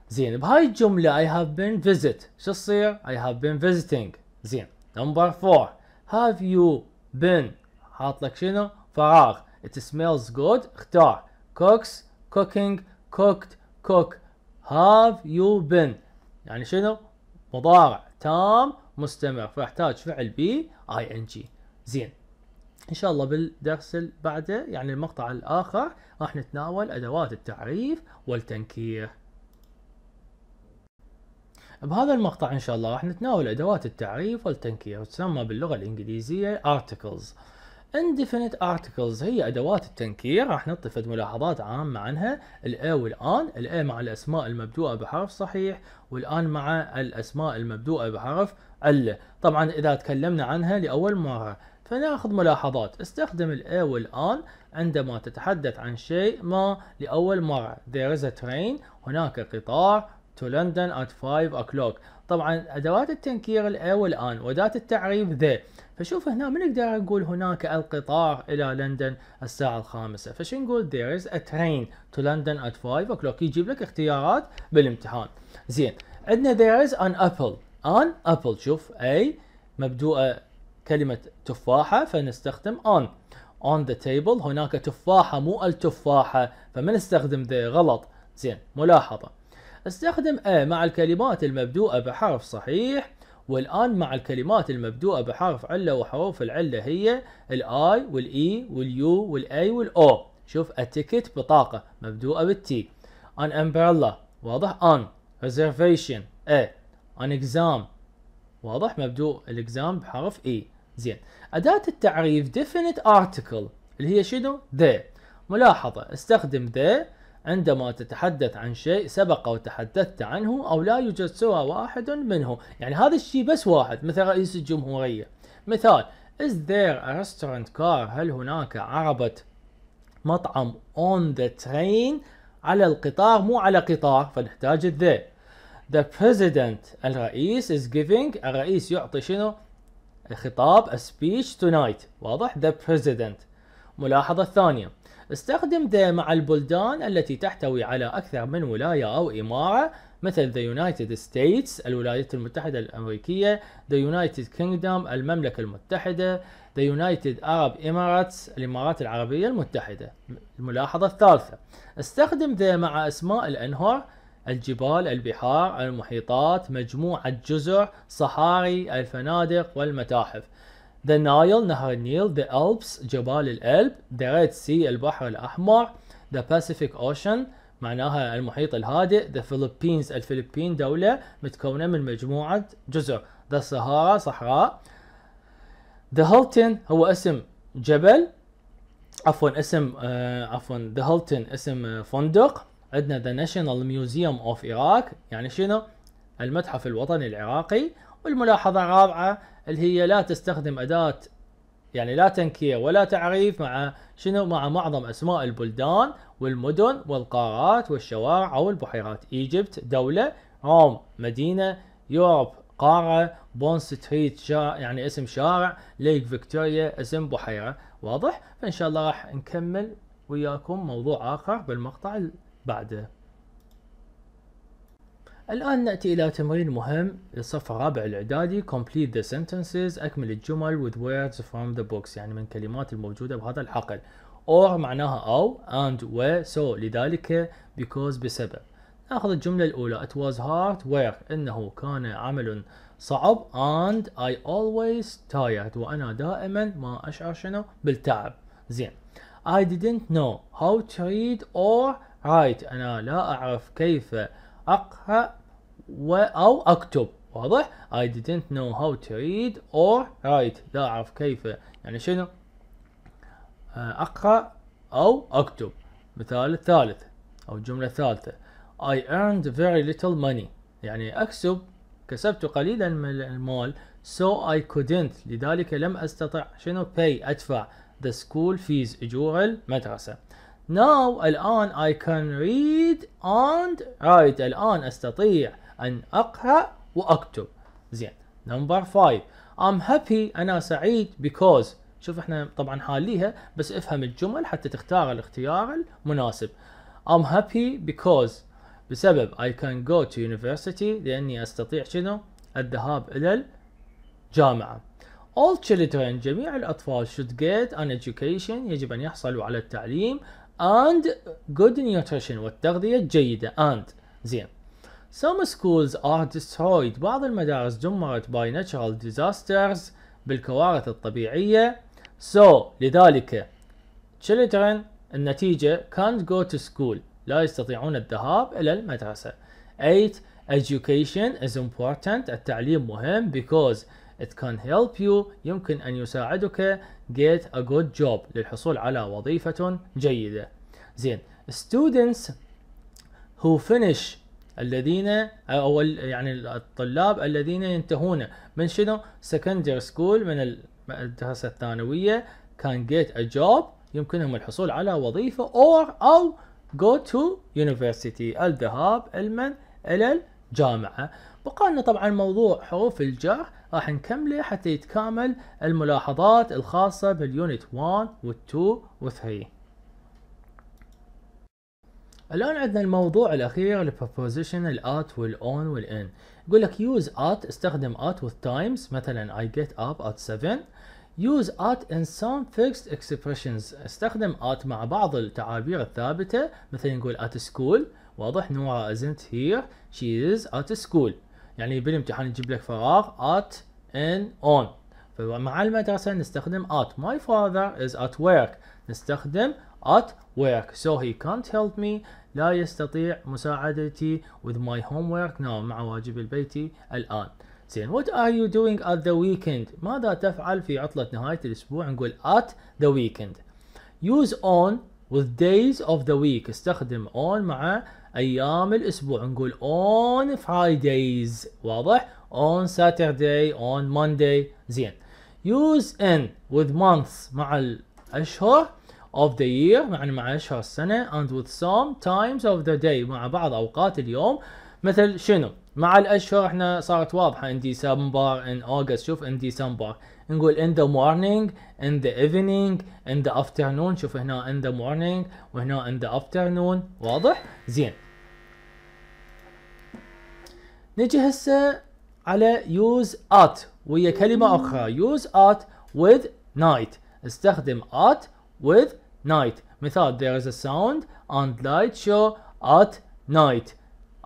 زين بهاي الجملة I have been visit شو تصير I have been visiting زين نمبر 4 have you been حاط لك شنو فراغ it smells good اختار cooks cooking cooked cook have you been يعني شنو مضارع تام مستمر فاحتاج فعل بي اي ان جي زين ان شاء الله بالدرس اللي بعده يعني المقطع الاخر راح نتناول ادوات التعريف والتنكير بهذا المقطع ان شاء الله راح نتناول ادوات التعريف والتنكير تسمى باللغه الانجليزيه articles indefinite articles هي ادوات التنكير راح نطفد ملاحظات عامه عنها الاي والان الاي مع الاسماء المبدوءه بحرف صحيح والان مع الاسماء المبدوءه بحرف ال طبعا اذا تكلمنا عنها لاول مره فنأخذ ملاحظات استخدم ال A وال on عندما تتحدث عن شيء ما لأول مرة there is a train هناك قطار to London at 5 o'clock طبعا أدوات التنكير ال A وال on وأداة التعريف the فشوف هنا من نقدر نقول هناك القطار إلى لندن الساعة الخامسة فش نقول there is a train to London at 5 o'clock يجيب لك اختيارات بالامتحان زين عندنا there is an apple an apple شوف أي مبدوءة كلمة تفاحة فنستخدم on on the table هناك تفاحة مو التفاحة فما نستخدم the غلط زين ملاحظة استخدم a مع الكلمات المبدوءة بحرف صحيح والآن مع الكلمات المبدوءة بحرف علة وحروف العلة هي الاي والاي e، واليو والاي والاو شوف التيكت بطاقة مبدوءة بالتي an umbrella واضح on reservation a an exam واضح مبدوء الاكزام بحرف اي e. زين اداه التعريف definite article اللي هي شنو the ملاحظه استخدم the عندما تتحدث عن شيء سبق وتحدثت عنه او لا يوجد سوى واحد منه يعني هذا الشيء بس واحد مثل رئيس الجمهوريه مثال is there a restaurant car هل هناك عربه مطعم on the train على القطار مو على قطار فنحتاج the the president الرئيس is giving الرئيس يعطي شنو الخطاب a speech tonight واضح the president ملاحظة ثانية استخدم the مع البلدان التي تحتوي على أكثر من ولاية أو إمارة مثل the United States الولايات المتحدة الأمريكية the United Kingdom المملكة المتحدة the United Arab Emirates الإمارات العربية المتحدة الملاحظة الثالثة استخدم the مع أسماء الأنهار الجبال البحار المحيطات مجموعة جزر صحاري الفنادق والمتاحف The Nile نهر النيل The Alps جبال الألب The Red Sea البحر الأحمر The Pacific Ocean معناها المحيط الهادئ The Philippines الفلبين دولة متكونة من مجموعة جزر The Sahara صحراء The Hilton هو اسم جبل عفوا اسم آه، عفوا The Hilton اسم آه، فندق عندنا ذا ناشونال ميوزيوم اوف ايراك يعني شنو المتحف الوطني العراقي والملاحظة الرابعة اللي هي لا تستخدم أداة يعني لا تنكير ولا تعريف مع شنو مع معظم أسماء البلدان والمدن والقارات والشوارع أو البحيرات إيجبت دولة روم مدينة يوروب قارة بون ستريت يعني اسم شارع ليك فيكتوريا اسم بحيرة واضح فإن شاء الله راح نكمل وياكم موضوع آخر بالمقطع بعده الآن نأتي إلى تمرين مهم للصف الرابع الإعدادي Complete the sentences أكمل الجمل with words from the books يعني من كلمات الموجودة بهذا الحقل or معناها أو and و so لذلك because بسبب نأخذ الجملة الأولى It was hard work إنه كان عمل صعب and I always tired وأنا دائما ما أشعر شنو بالتعب زين I didn't know how to read or رايت انا لا اعرف كيف اقرا و او اكتب واضح I didn't know how to read or write لا اعرف كيف يعني شنو آه، اقرا او اكتب مثال الثالث او الجمله الثالثه I earned very little money يعني اكسب كسبت قليلا من المال so I couldn't لذلك لم استطع شنو pay ادفع the school fees اجور المدرسه Now الآن I can read and write الآن أستطيع أن أقرأ وأكتب زين نمبر 5 I'm happy أنا سعيد because شوف احنا طبعا حاليها بس افهم الجمل حتى تختار الاختيار المناسب I'm happy because بسبب I can go to university لأني أستطيع شنو الذهاب إلى الجامعة All children جميع الأطفال should get an education يجب أن يحصلوا على التعليم and good nutrition والتغذية الجيدة and زين Some schools are destroyed بعض المدارس دمرت by natural disasters بالكوارث الطبيعية so لذلك children النتيجة can't go to school لا يستطيعون الذهاب إلى المدرسة 8 education is important التعليم مهم because it can help you يمكن أن يساعدك get a good job للحصول على وظيفة جيدة زين students who finish الذين او يعني الطلاب الذين ينتهون من شنو secondary school من الدراسة الثانوية can get a job يمكنهم الحصول على وظيفة or أو go to university الذهاب علما إلى الجامعة بقى لنا طبعا موضوع حروف الجر راح نكمله حتى يتكامل الملاحظات الخاصة باليونت 1 و 2 و 3 الآن عندنا الموضوع الأخير البروبوزيشن الات والأون والإن يقول لك يوز ات استخدم ات with times مثلا I get up at 7 use at in some fixed expressions استخدم at مع بعض التعابير الثابتة مثلا نقول at school واضح نورا isn't here she is at school يعني بالامتحان يجيب لك فراغ at in on فمع المدرسة نستخدم at my father is at work نستخدم at work so he can't help me لا يستطيع مساعدتي with my homework now مع واجب البيت الآن زين what are you doing at the weekend ماذا تفعل في عطلة نهاية الأسبوع نقول at the weekend use on with days of the week استخدم on مع ايام الاسبوع نقول on Fridays واضح on Saturday on Monday زين use in with months مع الاشهر of the year يعني مع اشهر السنه and with some times of the day مع بعض اوقات اليوم مثل شنو مع الاشهر احنا صارت واضحه in December in August شوف in December نقول in the morning in the evening in the afternoon شوف هنا in the morning وهنا in the afternoon واضح زين نجي هسه على use at ويا كلمة أخرى use at with night استخدم at with night مثال there is a sound and light show at night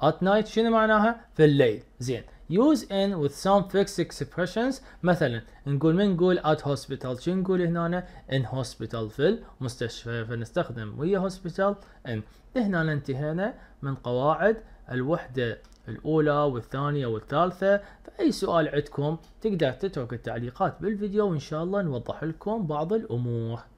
at night شنو معناها في الليل زين use in with some fixed expressions مثلا نقول من نقول at hospital شو نقول هنا in hospital في المستشفى فنستخدم ويا hospital in هنا انتهينا من قواعد الوحدة الأولى والثانية والثالثة فأي سؤال عندكم تقدر تترك التعليقات بالفيديو وإن شاء الله نوضح لكم بعض الأمور